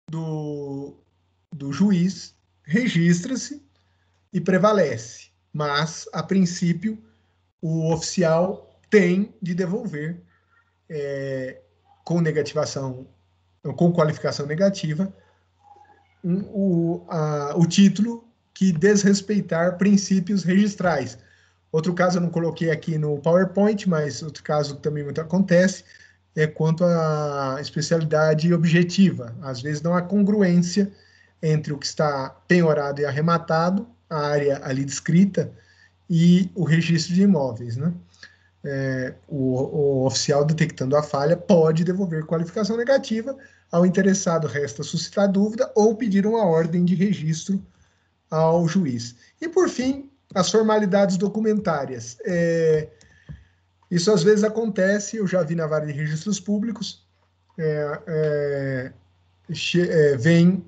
do, do juiz, registra-se e prevalece. Mas, a princípio, o oficial tem de devolver é, com negativação, com qualificação negativa, um, o, a, o título que desrespeitar princípios registrais. Outro caso eu não coloquei aqui no PowerPoint, mas outro caso também muito acontece, é quanto à especialidade objetiva. Às vezes não há congruência entre o que está penhorado e arrematado, a área ali descrita, e o registro de imóveis. Né? É, o, o oficial detectando a falha pode devolver qualificação negativa, ao interessado resta suscitar dúvida ou pedir uma ordem de registro ao juiz. E, por fim, as formalidades documentárias. É, isso às vezes acontece, eu já vi na vara de registros públicos, é, é, é vem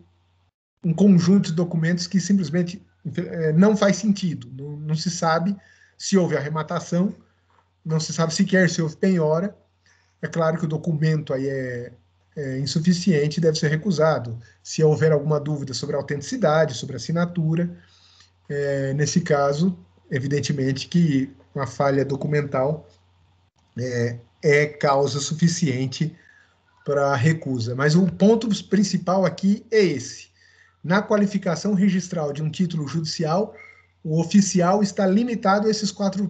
um conjunto de documentos que simplesmente é, não faz sentido, não, não se sabe se houve arrematação, não se sabe sequer se houve penhora. É claro que o documento aí é, é insuficiente e deve ser recusado. Se houver alguma dúvida sobre a autenticidade, sobre a assinatura, é, nesse caso, evidentemente que uma falha documental é, é causa suficiente para recusa. Mas o ponto principal aqui é esse. Na qualificação registral de um título judicial, o oficial está limitado a esses quatro,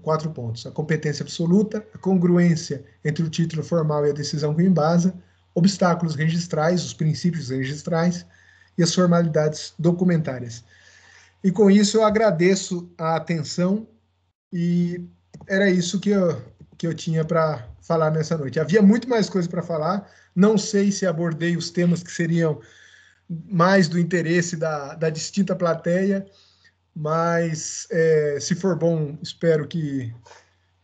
quatro pontos: a competência absoluta, a congruência entre o título formal e a decisão que o embasa, obstáculos registrais, os princípios registrais e as formalidades documentárias. E com isso eu agradeço a atenção e era isso que eu, que eu tinha para falar nessa noite. Havia muito mais coisa para falar, não sei se abordei os temas que seriam mais do interesse da, da distinta plateia, mas é, se for bom, espero que,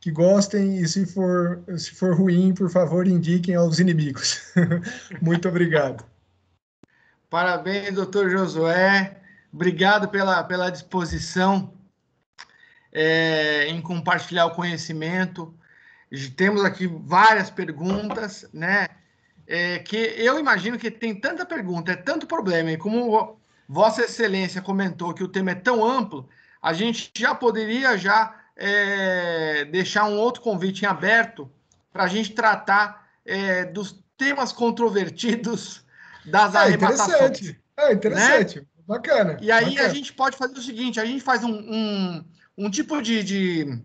que gostem, e se for, se for ruim, por favor, indiquem aos inimigos. muito obrigado. Parabéns, doutor Josué. Obrigado pela, pela disposição é, em compartilhar o conhecimento. Temos aqui várias perguntas, né? É, que eu imagino que tem tanta pergunta, é tanto problema, e como Vossa Excelência comentou que o tema é tão amplo, a gente já poderia já é, deixar um outro convite em aberto para a gente tratar é, dos temas controvertidos das é, arrebatações. Interessante, é interessante, né? bacana. E aí bacana. a gente pode fazer o seguinte, a gente faz um, um, um tipo de, de,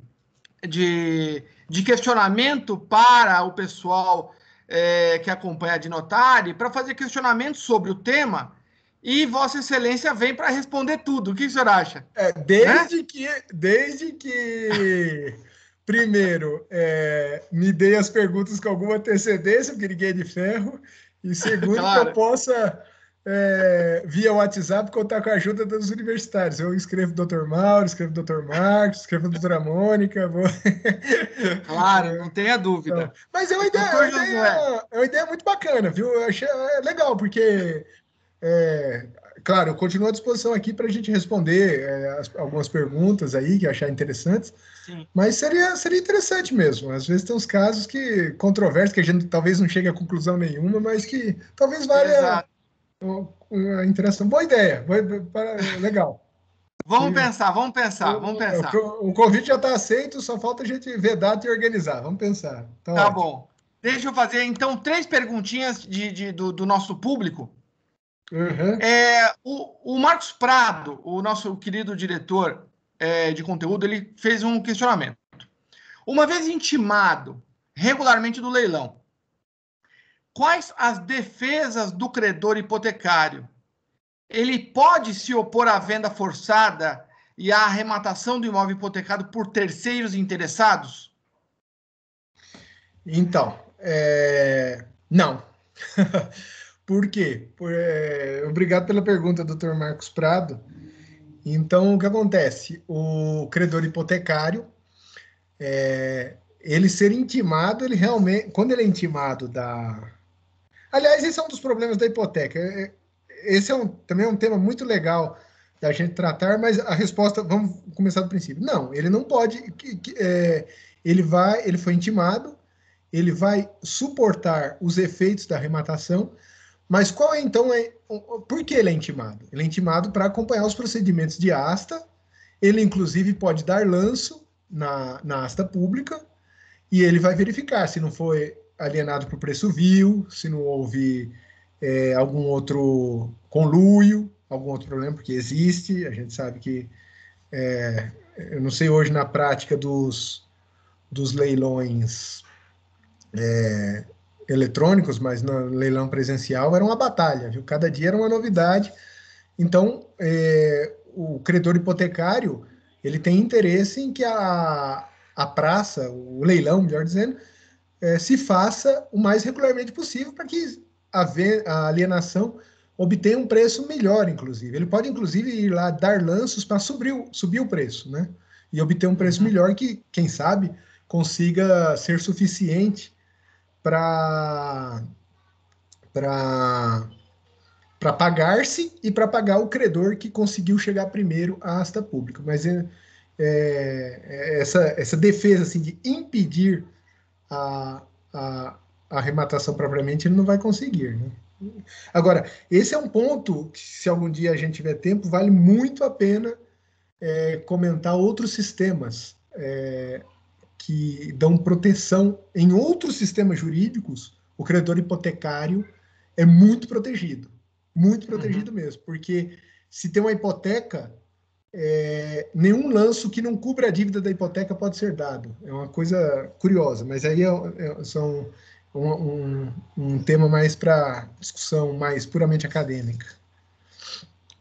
de de questionamento para o pessoal é, que acompanha de notário para fazer questionamentos sobre o tema e Vossa Excelência vem para responder tudo. O que o senhor acha? É, desde, né? que, desde que, primeiro, é, me dê as perguntas com alguma antecedência, porque ninguém é de ferro, e segundo, claro. que eu possa é, via WhatsApp contar com a ajuda dos universitários. Eu escrevo o Dr. Mauro, escrevo o Dr. Marcos, escrevo a doutora Mônica. Vou... Claro, não tenha dúvida. Então, mas é uma, ideia, é, uma ideia, é uma ideia muito bacana, viu? Eu achei é legal, porque. É, claro, eu continuo à disposição aqui para a gente responder é, as, algumas perguntas aí que achar interessantes. Sim. Mas seria, seria interessante mesmo. Às vezes tem uns casos que controversos que a gente talvez não chegue a conclusão nenhuma, mas que talvez valha. Exato a interação. Boa ideia, legal. Vamos e, pensar, vamos pensar, vamos é, pensar. O, o convite já está aceito, só falta a gente ver data e organizar. Vamos pensar. Tá, tá bom. Deixa eu fazer, então, três perguntinhas de, de do, do, nosso público. Uhum. É, o, o, Marcos Prado, o nosso querido diretor é, de conteúdo, ele fez um questionamento. Uma vez intimado regularmente do leilão, quais as defesas do credor hipotecário? Ele pode se opor à venda forçada e à arrematação do imóvel hipotecado por terceiros interessados? Então, é... não. por quê? Por, é... Obrigado pela pergunta, doutor Marcos Prado. Então, o que acontece? O credor hipotecário, é... ele ser intimado, ele realmente, quando ele é intimado da, Aliás, esse é um dos problemas da hipoteca. É, é, esse é um, também é um tema muito legal da gente tratar, mas a resposta, vamos começar do princípio. Não, ele não pode. Que, que, é, ele vai, ele foi intimado, ele vai suportar os efeitos da arrematação, mas qual é então é por que ele é intimado? Ele é intimado para acompanhar os procedimentos de asta. Ele inclusive pode dar lanço na, na asta pública e ele vai verificar se não foi alienado o preço vil, se não houve é, algum outro conluio, algum outro problema, porque existe, a gente sabe que. É, eu não sei hoje na prática dos, dos leilões é, eletrônicos, mas no leilão presencial era uma batalha, viu? Cada dia era uma novidade. Então, é, o credor hipotecário ele tem interesse em que a, a praça, o leilão, melhor dizendo, é, se faça o mais regularmente possível para que a, a alienação obtenha um preço melhor, inclusive. Ele pode, inclusive, ir lá dar lanços para subir, o, subir o preço, né? E obter um preço uhum. melhor que, quem sabe, consiga ser suficiente para para pagar-se e para pagar o credor que conseguiu chegar primeiro à asta pública. Mas é, é, é essa, essa defesa assim, de impedir a, a, arrematação propriamente, ele não vai conseguir. Né? Agora, esse é um ponto que, se algum dia a gente tiver tempo, vale muito a pena é, comentar outros sistemas é, que dão proteção. Em outros sistemas jurídicos, o credor hipotecário é muito protegido. Muito protegido uhum. mesmo, porque se tem uma hipoteca, é, nenhum lanço que não cubra a dívida da hipoteca pode ser dado. É uma coisa curiosa, mas aí é, é são um, um, um, tema mais para discussão mais puramente acadêmica.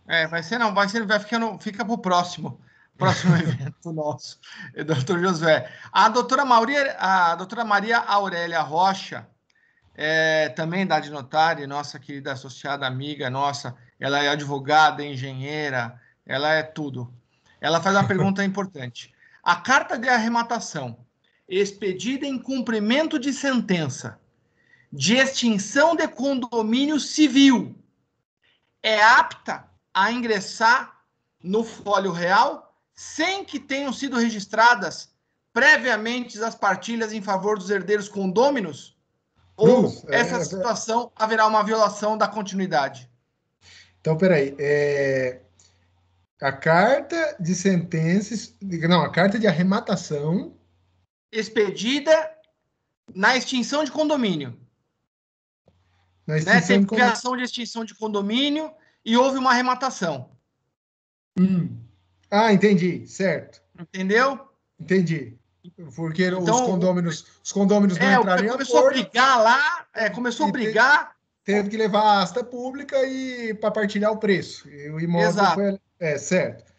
É, vai ser não, vai ser, vai ficando, fica para o próximo, próximo evento nosso, é, doutor José. A doutora Maria, a doutora Maria Aurélia Rocha, é, também da Adnotari, nossa querida associada amiga nossa, ela é advogada, engenheira, ela é tudo. Ela faz uma pergunta importante. A carta de arrematação, expedida em cumprimento de sentença de extinção de condomínio civil, é apta a ingressar no fólio real sem que tenham sido registradas previamente as partilhas em favor dos herdeiros condôminos? Ou essa é, é, é, situação haverá uma violação da continuidade? Então, peraí. É, a carta de sentenças Não, a carta de arrematação. Expedida na extinção de condomínio. Na né? extinção né? de criação condomínio. de extinção de condomínio e houve uma arrematação. Hum. Ah, entendi. Certo. Entendeu? Entendi. Porque então, os condôminos, os condôminos não é, entraram em acordo, a brigar lá, é, começou a brigar. Teve, teve, que levar a asta pública e para partilhar o preço. E o imóvel Exato. foi é, certo.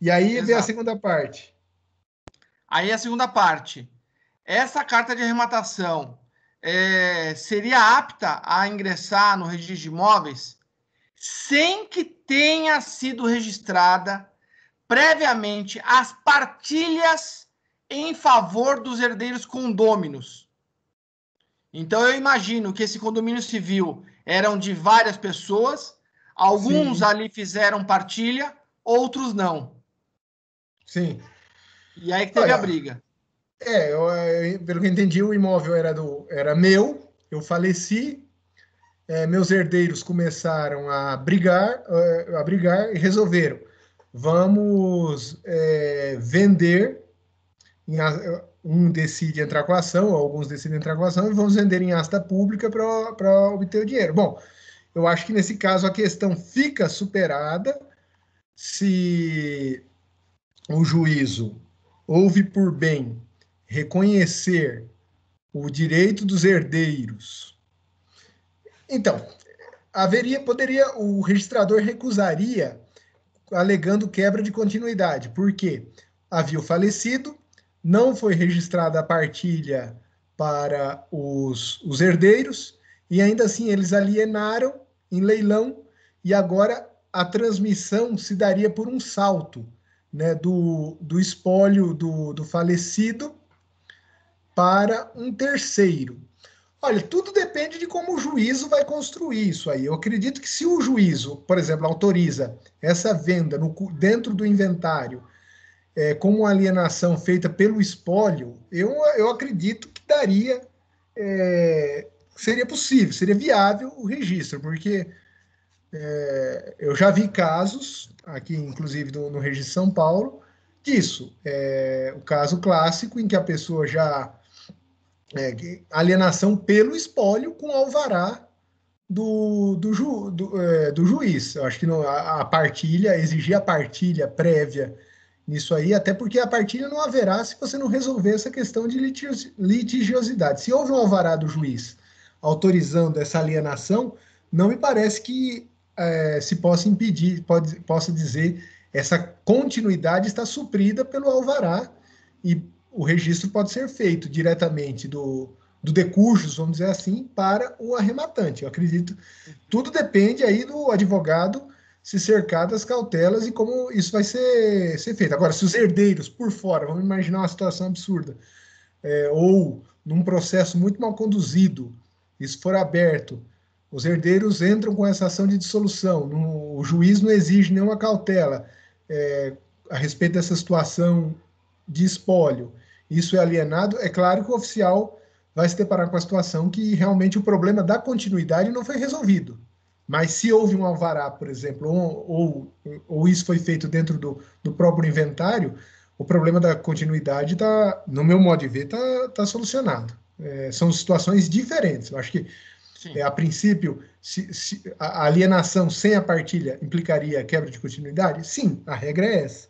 E aí Exato. vem a segunda parte. Aí a segunda parte. Essa carta de arrematação é, seria apta a ingressar no registro de imóveis sem que tenha sido registrada previamente as partilhas em favor dos herdeiros condôminos. Então eu imagino que esse condomínio civil eram de várias pessoas Alguns Sim. ali fizeram partilha, outros não. Sim. E aí que teve Olha, a briga. É, eu, eu, pelo que eu entendi, o imóvel era, do, era meu, eu faleci, é, meus herdeiros começaram a brigar, é, a brigar e resolveram. Vamos é, vender, em, um decide entrar com a ação, alguns decidem entrar com a ação, e vamos vender em asta pública para obter o dinheiro. Bom, eu acho que nesse caso a questão fica superada se o juízo houve por bem reconhecer o direito dos herdeiros. Então, haveria, poderia, o registrador recusaria alegando quebra de continuidade, porque havia o falecido, não foi registrada a partilha para os, os herdeiros, e ainda assim eles alienaram em leilão e agora a transmissão se daria por um salto né, do, do espólio do, do falecido para um terceiro. Olha, tudo depende de como o juízo vai construir isso aí. Eu acredito que se o juízo, por exemplo, autoriza essa venda no, dentro do inventário é, como alienação feita pelo espólio, eu, eu acredito que daria é, seria possível, seria viável o registro, porque é, eu já vi casos, aqui inclusive no, no Registro São Paulo, disso. É, o caso clássico em que a pessoa já. É, alienação pelo espólio com alvará do, do, ju, do, é, do juiz. Eu acho que não, a, a, partilha, exigir a partilha prévia nisso aí, até porque a partilha não haverá se você não resolver essa questão de litigiosidade. Se houve um alvará do juiz autorizando essa alienação, não me parece que é, se possa impedir, pode, possa dizer, essa continuidade está suprida pelo alvará e o registro pode ser feito diretamente do, do decursos, vamos dizer assim, para o arrematante. Eu acredito. Tudo depende aí do advogado se cercar das cautelas e como isso vai ser, ser feito. Agora, se os herdeiros por fora, vamos imaginar uma situação absurda, é, ou num processo muito mal conduzido, isso for aberto, os herdeiros entram com essa ação de dissolução, no, o juiz não exige nenhuma cautela é, a respeito dessa situação de espólio. Isso é alienado. É claro que o oficial vai se deparar com a situação que realmente o problema da continuidade não foi resolvido. Mas se houve um alvará, por exemplo, ou, ou, ou isso foi feito dentro do, do, próprio inventário, o problema da continuidade, tá, no meu modo de ver, está tá solucionado. É, são situações diferentes. Eu acho que, é, a princípio, se, se, a alienação sem a partilha implicaria quebra de continuidade? Sim, a regra é essa.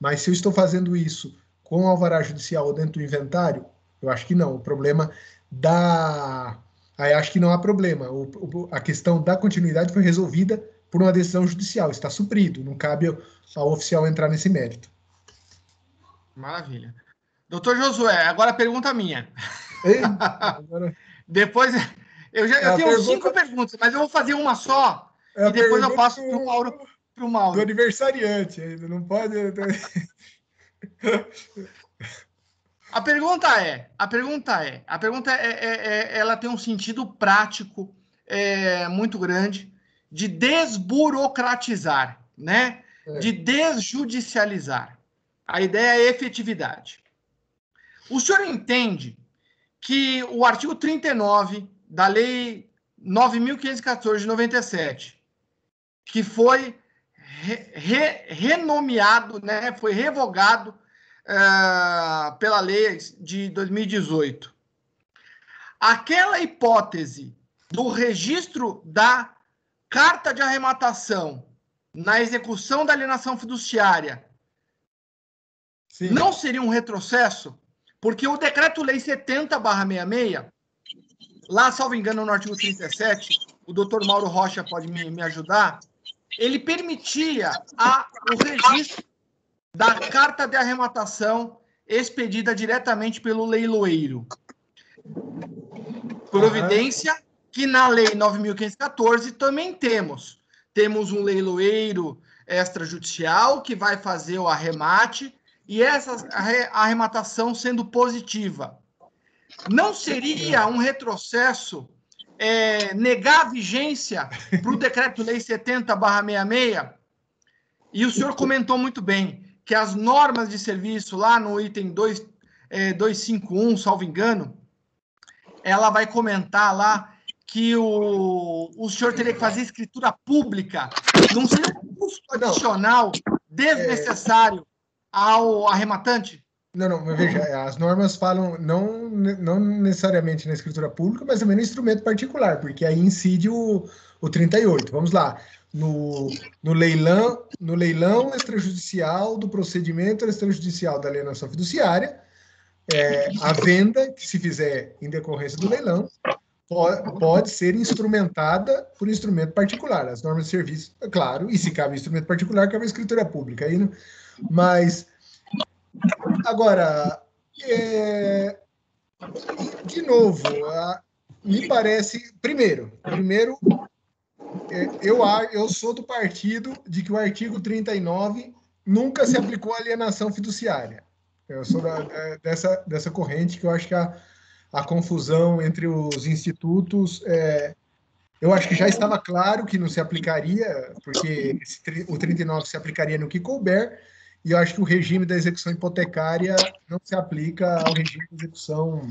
Mas se eu estou fazendo isso com o alvará judicial ou dentro do inventário, eu acho que não. O problema da. Aí acho que não há problema. O, o, a questão da continuidade foi resolvida por uma decisão judicial, está suprido, não cabe ao, ao oficial entrar nesse mérito. Maravilha. Doutor Josué, agora a pergunta minha. Depois, eu, já, eu é, tenho pergunta... cinco perguntas, mas eu vou fazer uma só é e depois eu passo é para o Mauro. O Mauro. Do aniversariante, não pode. Né? a pergunta é, a pergunta é, a pergunta é, é, é ela tem um sentido prático muito grande de desburocratizar, né? De desjudicializar. A ideia é efetividade. O senhor entende que o artigo 39 da Lei 9.514 de 97, que foi re, re, renomeado, né, foi revogado uh, pela lei de 2018. Aquela hipótese do registro da carta de arrematação na execução da alienação fiduciária Sim. não seria um retrocesso? Porque o decreto-lei 70/66, lá, salvo engano, no artigo 37, o doutor Mauro Rocha pode me, me ajudar, ele permitia a, o registro da carta de arrematação expedida diretamente pelo leiloeiro. Providência uhum. que na Lei 9.514 também temos. Temos um leiloeiro extrajudicial que vai fazer o arremate e essa arrematação sendo positiva. Não seria um retrocesso é, negar a vigência para o Decreto-Lei 70-66? E o senhor comentou muito bem que as normas de serviço lá no item 2, é, 251, salvo engano, ela vai comentar lá que o, o senhor teria que fazer escritura pública. Não seria um custo adicional desnecessário ao arrematante? Não, não, veja, as normas falam não, não necessariamente na escritura pública, mas também no instrumento particular, porque aí incide o, o 38. Vamos lá. No, no, leilão, no leilão extrajudicial do procedimento extrajudicial da alienação fiduciária, é, a venda que se fizer em decorrência do leilão pode, pode ser instrumentada por instrumento particular. As normas de serviço, é claro, e se cabe instrumento particular, cabe a escritura pública. Aí não, mas agora, é, de novo, a, me parece, primeiro, primeiro é, eu, eu sou do partido de que o artigo 39 nunca se aplicou à alienação fiduciária. Eu sou da, é, dessa, dessa corrente que eu acho que a, a confusão entre os institutos. É, eu acho que já estava claro que não se aplicaria, porque esse, o 39 se aplicaria no que couber, e eu acho que o regime da execução hipotecária não se aplica ao regime de execução,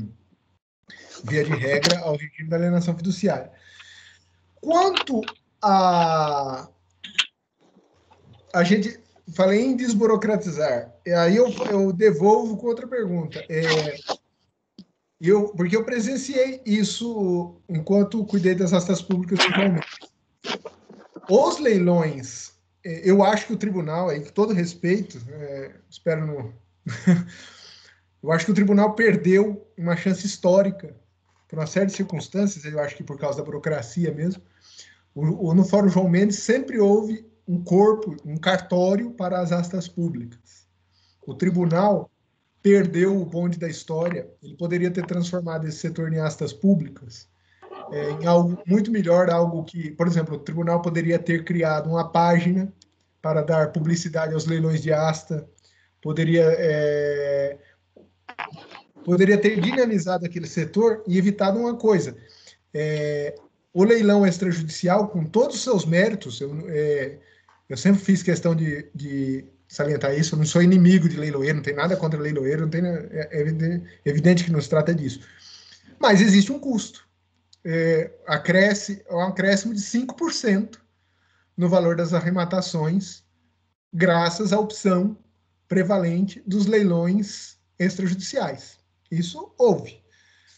via de regra, ao regime da alienação fiduciária. Quanto a. A gente. Falei em desburocratizar. E aí eu, eu devolvo com outra pergunta. É, eu, porque eu presenciei isso enquanto cuidei das astas públicas do Os leilões é, eu acho que o tribunal, aí, com todo respeito, é, espero não. eu acho que o tribunal perdeu uma chance histórica, por uma série de circunstâncias, eu acho que por causa da burocracia mesmo. O, o, no Fórum João Mendes sempre houve um corpo, um cartório para as astas públicas. O tribunal perdeu o bonde da história, ele poderia ter transformado esse setor em astas públicas é, em algo muito melhor, algo que, por exemplo, o tribunal poderia ter criado uma página para dar publicidade aos leilões de asta, poderia é, poderia ter dinamizado aquele setor e evitado uma coisa. É, o leilão extrajudicial, com todos os seus méritos, eu, é, eu sempre fiz questão de, de, salientar isso, eu não sou inimigo de leiloeiro, não tem nada contra leiloeiro, não tem, é, é evidente que não se trata disso. Mas existe um custo é, acresce, é um acréscimo de 5% no valor das arrematações, graças à opção prevalente dos leilões extrajudiciais. Isso houve.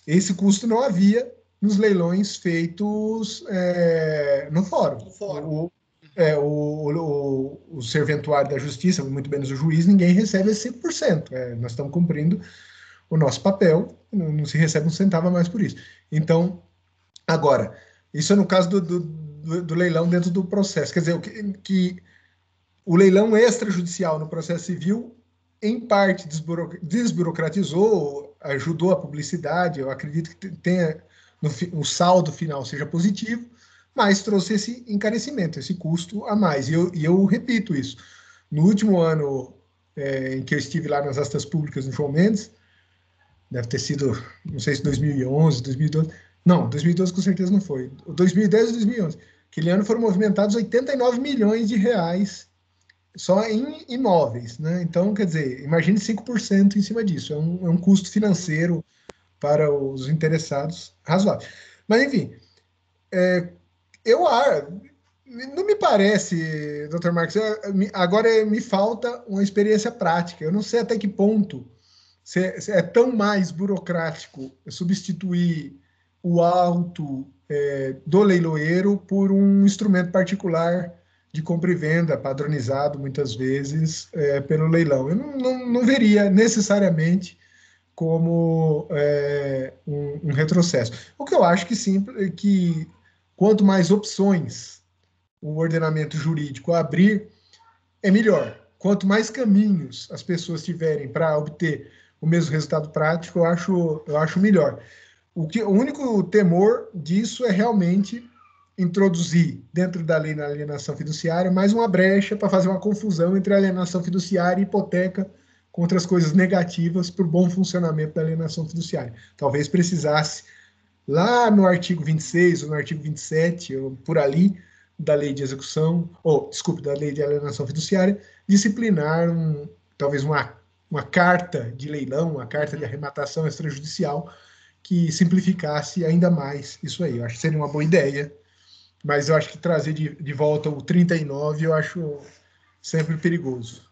Esse custo não havia nos leilões feitos é, no fórum. No fórum. O, é, o, o, o, serventuário da justiça, muito menos o juiz, ninguém recebe esse 5%. É, nós estamos cumprindo o nosso papel, não, não se recebe um centavo a mais por isso. Então, Agora, isso é no caso do, do, do, leilão dentro do processo. Quer dizer, o que, que o leilão extrajudicial no processo civil, em parte, desburo, desburocratizou, ajudou a publicidade. Eu acredito que tenha no, o saldo final seja positivo, mas trouxe esse encarecimento, esse custo a mais. E eu, e eu repito isso. No último ano é, em que eu estive lá nas astas públicas no João Mendes, deve ter sido, não sei se 2011, 2012 não, 2012 com certeza não foi. 2010 e 2011. Aquele ano foram movimentados 89 milhões de reais só em imóveis, né? Então, quer dizer, imagine 5% em cima disso. É um, é um custo financeiro para os interessados razoável. Mas, enfim, é, eu não me parece, doutor Marcos, agora me falta uma experiência prática. Eu não sei até que ponto se é, é tão mais burocrático substituir o alto é, do leiloeiro por um instrumento particular de compra e venda, padronizado muitas vezes é, pelo leilão. Eu não, não, não veria necessariamente como é, um, um, retrocesso. O que eu acho que sim, é que quanto mais opções o ordenamento jurídico abrir, é melhor. Quanto mais caminhos as pessoas tiverem para obter o mesmo resultado prático, eu acho, eu acho melhor. O, que, o único temor disso é realmente introduzir dentro da lei na alienação fiduciária mais uma brecha para fazer uma confusão entre alienação fiduciária e hipoteca com outras coisas negativas para o bom funcionamento da alienação fiduciária. Talvez precisasse, lá no artigo 26 ou no artigo 27, ou por ali, da lei de execução, ou, desculpe, da lei de alienação fiduciária, disciplinar um, talvez uma, uma carta de leilão, uma carta de arrematação extrajudicial, que simplificasse ainda mais isso aí. Eu acho que seria uma boa ideia, mas eu acho que trazer de, de volta o 39 eu acho sempre perigoso.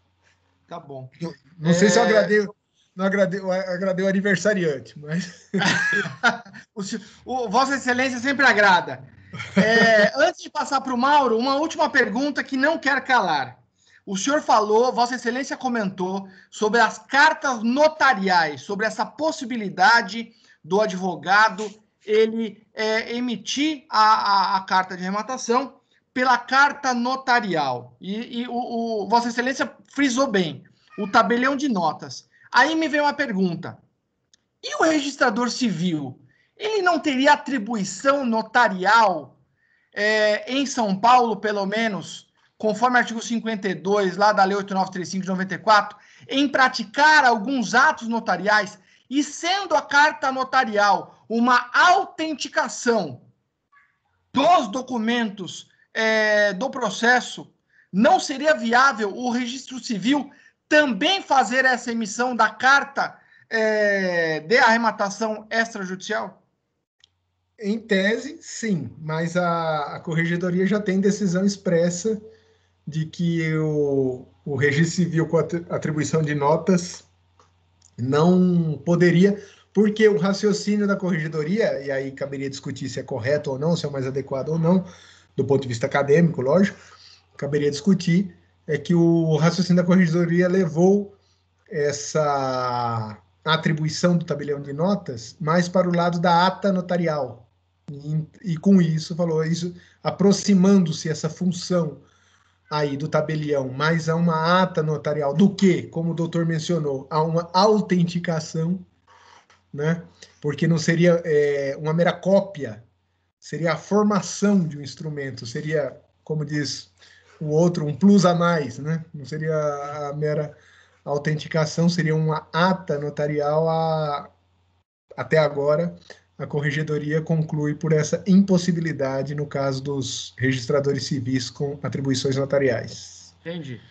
Tá bom. Não, não é... sei se eu é. agradei, não agradei, eu agradei o aniversariante, mas. o, o, Vossa Excelência sempre agrada. É, antes de passar para o Mauro, uma última pergunta que não quer calar. O senhor falou, Vossa Excelência comentou sobre as cartas notariais, sobre essa possibilidade do advogado ele é, emitir a, a, a, carta de rematação pela carta notarial. E, e o, o, Vossa Excelência frisou bem o tabelião de notas. Aí me vem uma pergunta: e o registrador civil? Ele não teria atribuição notarial é, em São Paulo, pelo menos, conforme o artigo 52 lá da Lei 8935 de 94, em praticar alguns atos notariais e sendo a carta notarial uma autenticação dos documentos é, do processo, não seria viável o registro civil também fazer essa emissão da carta é, de arrematação extrajudicial? Em tese, sim, mas a, a corregedoria já tem decisão expressa de que o, o registro civil com atribuição de notas não poderia, porque o raciocínio da corregedoria, e aí caberia discutir se é correto ou não, se é mais adequado ou não, do ponto de vista acadêmico, lógico, caberia discutir, é que o raciocínio da corregedoria levou essa atribuição do tabelião de notas mais para o lado da ata notarial. E, e com isso, falou isso, aproximando-se essa função aí do tabelião, mas a uma ata notarial, do que, como o doutor mencionou, a uma autenticação, né? porque não seria é, uma mera cópia, seria a formação de um instrumento, seria, como diz o outro, um plus a mais, né? não seria a mera autenticação, seria uma ata notarial a, até agora a corregedoria conclui por essa impossibilidade no caso dos registradores civis com atribuições notariais. Entendi.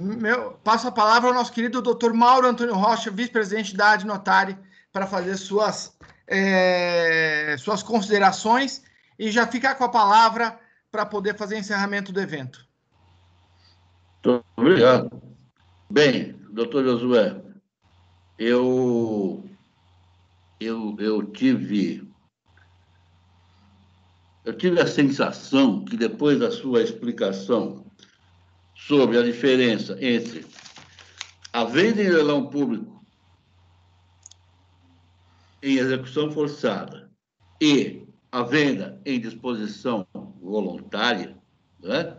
Meu, passo a palavra ao nosso querido doutor Mauro Antônio Rocha, vice-presidente da Adnotari, para fazer suas, é, suas considerações e já ficar com a palavra para poder fazer encerramento do evento. Muito obrigado. Bem, doutor Josué, eu eu, eu tive eu tive a sensação que depois da sua explicação sobre a diferença entre a venda em leilão público em execução forçada e a venda em disposição voluntária, né?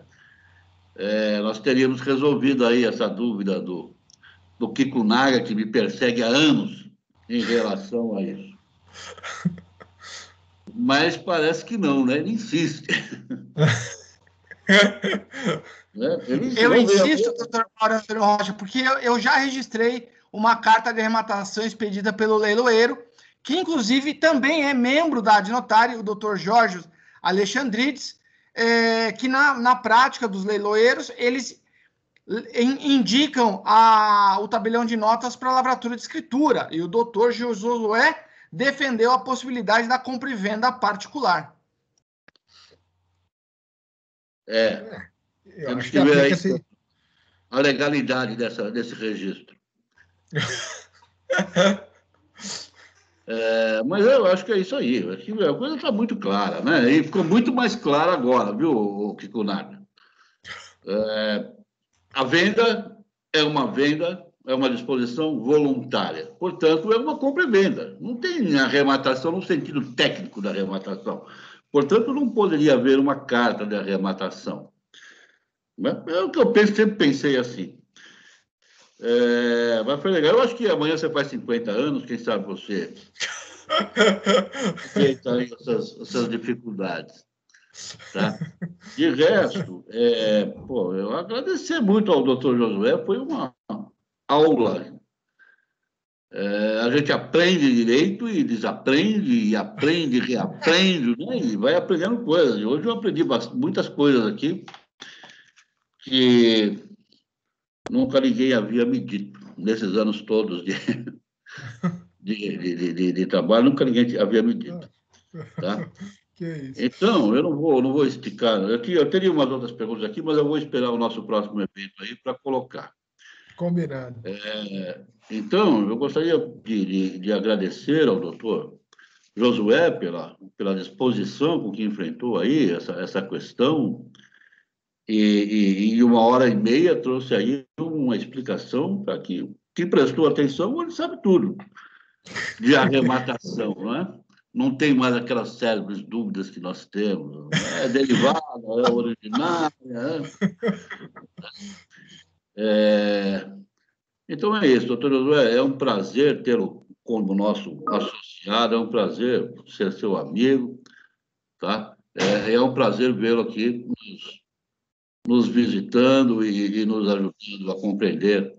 É, nós teríamos resolvido aí essa dúvida do, do Kiko Naga, que me persegue há anos, em relação a isso. Mas parece que não, né? Ele insiste. né? Ele eu insisto, doutor Mauro Antônio Rocha, porque eu, eu já registrei uma carta de arrematação expedida pelo leiloeiro, que inclusive também é membro da Adnotari, o doutor Jorge Alexandrides, é, que na, na prática dos leiloeiros, eles indicam a, o tabelião de notas para lavratura de escritura, e o doutor Josué defendeu a possibilidade da compra e venda particular. É. é eu Temos que, que ver aí a legalidade dessa, desse registro. é, mas eu acho que é isso aí. A coisa está muito clara, né? E ficou muito mais clara agora, viu, Kikunaga? É, a venda é uma venda, é uma disposição voluntária. Portanto, é uma compra e venda. Não tem arrematação no sentido técnico da arrematação. Portanto, não poderia haver uma carta de arrematação. Né? É o que eu penso, sempre pensei assim. É, mas foi legal. Eu acho que amanhã você faz 50 anos, quem sabe você. Essas, essas dificuldades. Tá? De resto, é, pô, eu agradecer muito ao doutor Josué, foi uma aula. É, a gente aprende direito e desaprende, e aprende, reaprende, né? e vai aprendendo coisas. hoje eu aprendi muitas coisas aqui que nunca ninguém havia me dito nesses anos todos de, de, de, de, de trabalho, nunca ninguém havia me dito. Tá? É então, eu não vou, não vou esticar. Eu, tinha, eu teria umas outras perguntas aqui, mas eu vou esperar o nosso próximo evento aí para colocar. Combinado. É, então, eu gostaria de, de, de, agradecer ao doutor Josué pela, pela disposição com que enfrentou aí essa, essa questão. E, e, uma hora e meia trouxe aí uma explicação para que quem prestou atenção, ele sabe tudo de arrematação, não é? não tem mais aquelas célebres dúvidas que nós temos. É derivada, é originária. É. é... Então é isso, doutor Josué. É um prazer tê-lo como nosso associado, é um prazer ser seu amigo, tá? É, é um prazer vê-lo aqui nos, nos visitando e, e, nos ajudando a compreender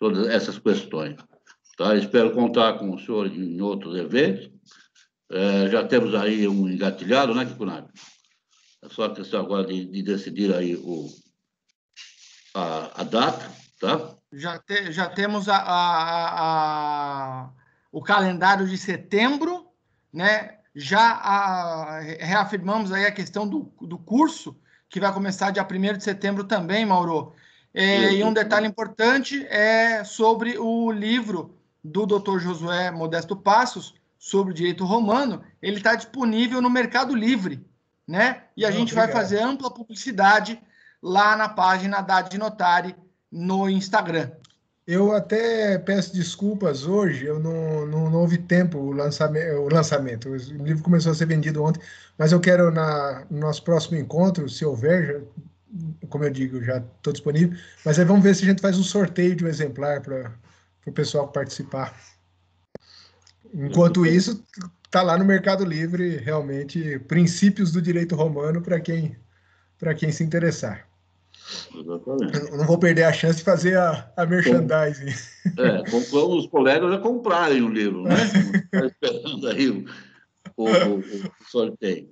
todas essas questões. Tá? Espero contar com o senhor em outros eventos é, já temos aí um engatilhado, né, Kikunaga? É só questão agora de, de decidir aí o, a, a, data, tá? Já, te, já temos a, a, o calendário de setembro, né? Já reafirmamos aí a questão do, do curso, que vai começar dia 1 de setembro também, Mauro. É, e um detalhe importante é sobre o livro do Dr. Josué Modesto Passos, sobre o direito romano, ele está disponível no Mercado Livre, né? E a gente obrigado. vai fazer ampla publicidade lá na página da Dinotari no Instagram. Eu até peço desculpas hoje, eu não, não, não houve tempo o lançamento, o lançamento. O livro começou a ser vendido ontem, mas eu quero, na, no nosso próximo encontro, se houver, já, como eu digo, já estou disponível, mas aí vamos ver se a gente faz um sorteio de um exemplar para o pessoal participar. Enquanto uhum. isso, está lá no Mercado Livre realmente princípios do direito romano para quem para quem se interessar. Exatamente. não vou perder a chance de fazer a, a merchandising. É, os colegas a comprarem o livro, né? Está esperando aí o, o, o, sorteio.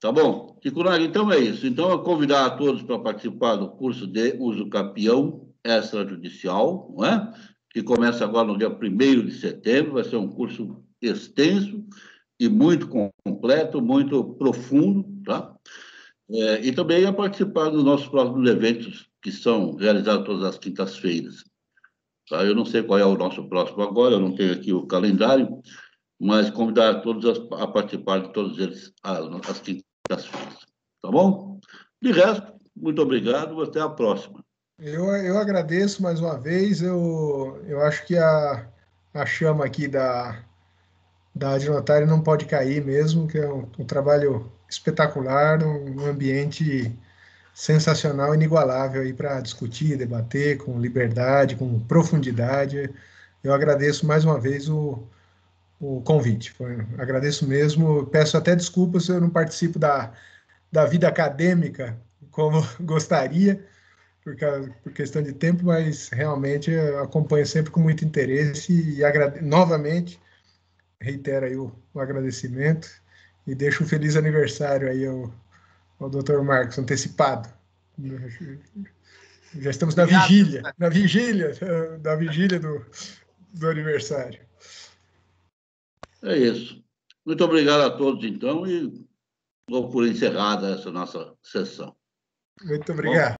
Tá bom? Ticurag, então é isso. Então, eu convidar a todos para participar do curso de uso campeão extrajudicial, não é? que começa agora no dia 1 de setembro. Vai ser um curso extenso e muito completo, muito profundo, tá? É, e também a é participar dos nossos próximos eventos, que são realizados todas as quintas-feiras. Tá? Eu não sei qual é o nosso próximo agora, eu não tenho aqui o calendário, mas convidar todos a, a participar de todos eles às quintas-feiras. Tá bom? De resto, muito obrigado, até a próxima. Eu, eu agradeço mais uma vez. Eu, eu acho que a, a chama aqui da, da Adnotária não pode cair mesmo, que é um, um trabalho espetacular, um, um ambiente sensacional, inigualável aí para discutir, debater com liberdade, com profundidade. Eu agradeço mais uma vez o, o convite. Foi, agradeço mesmo. Peço até desculpas se eu não participo da, da vida acadêmica como gostaria, por, por questão de tempo, mas realmente acompanho sempre com muito interesse e agrade... novamente reitero aí o, o, agradecimento e deixo um feliz aniversário aí ao, ao Dr. Marcos, antecipado. Já estamos na Obrigado. vigília, na vigília, da vigília do, do aniversário. É isso. Muito obrigado a todos, então, e vou por encerrada essa nossa sessão. Muito tá obrigado. Bom,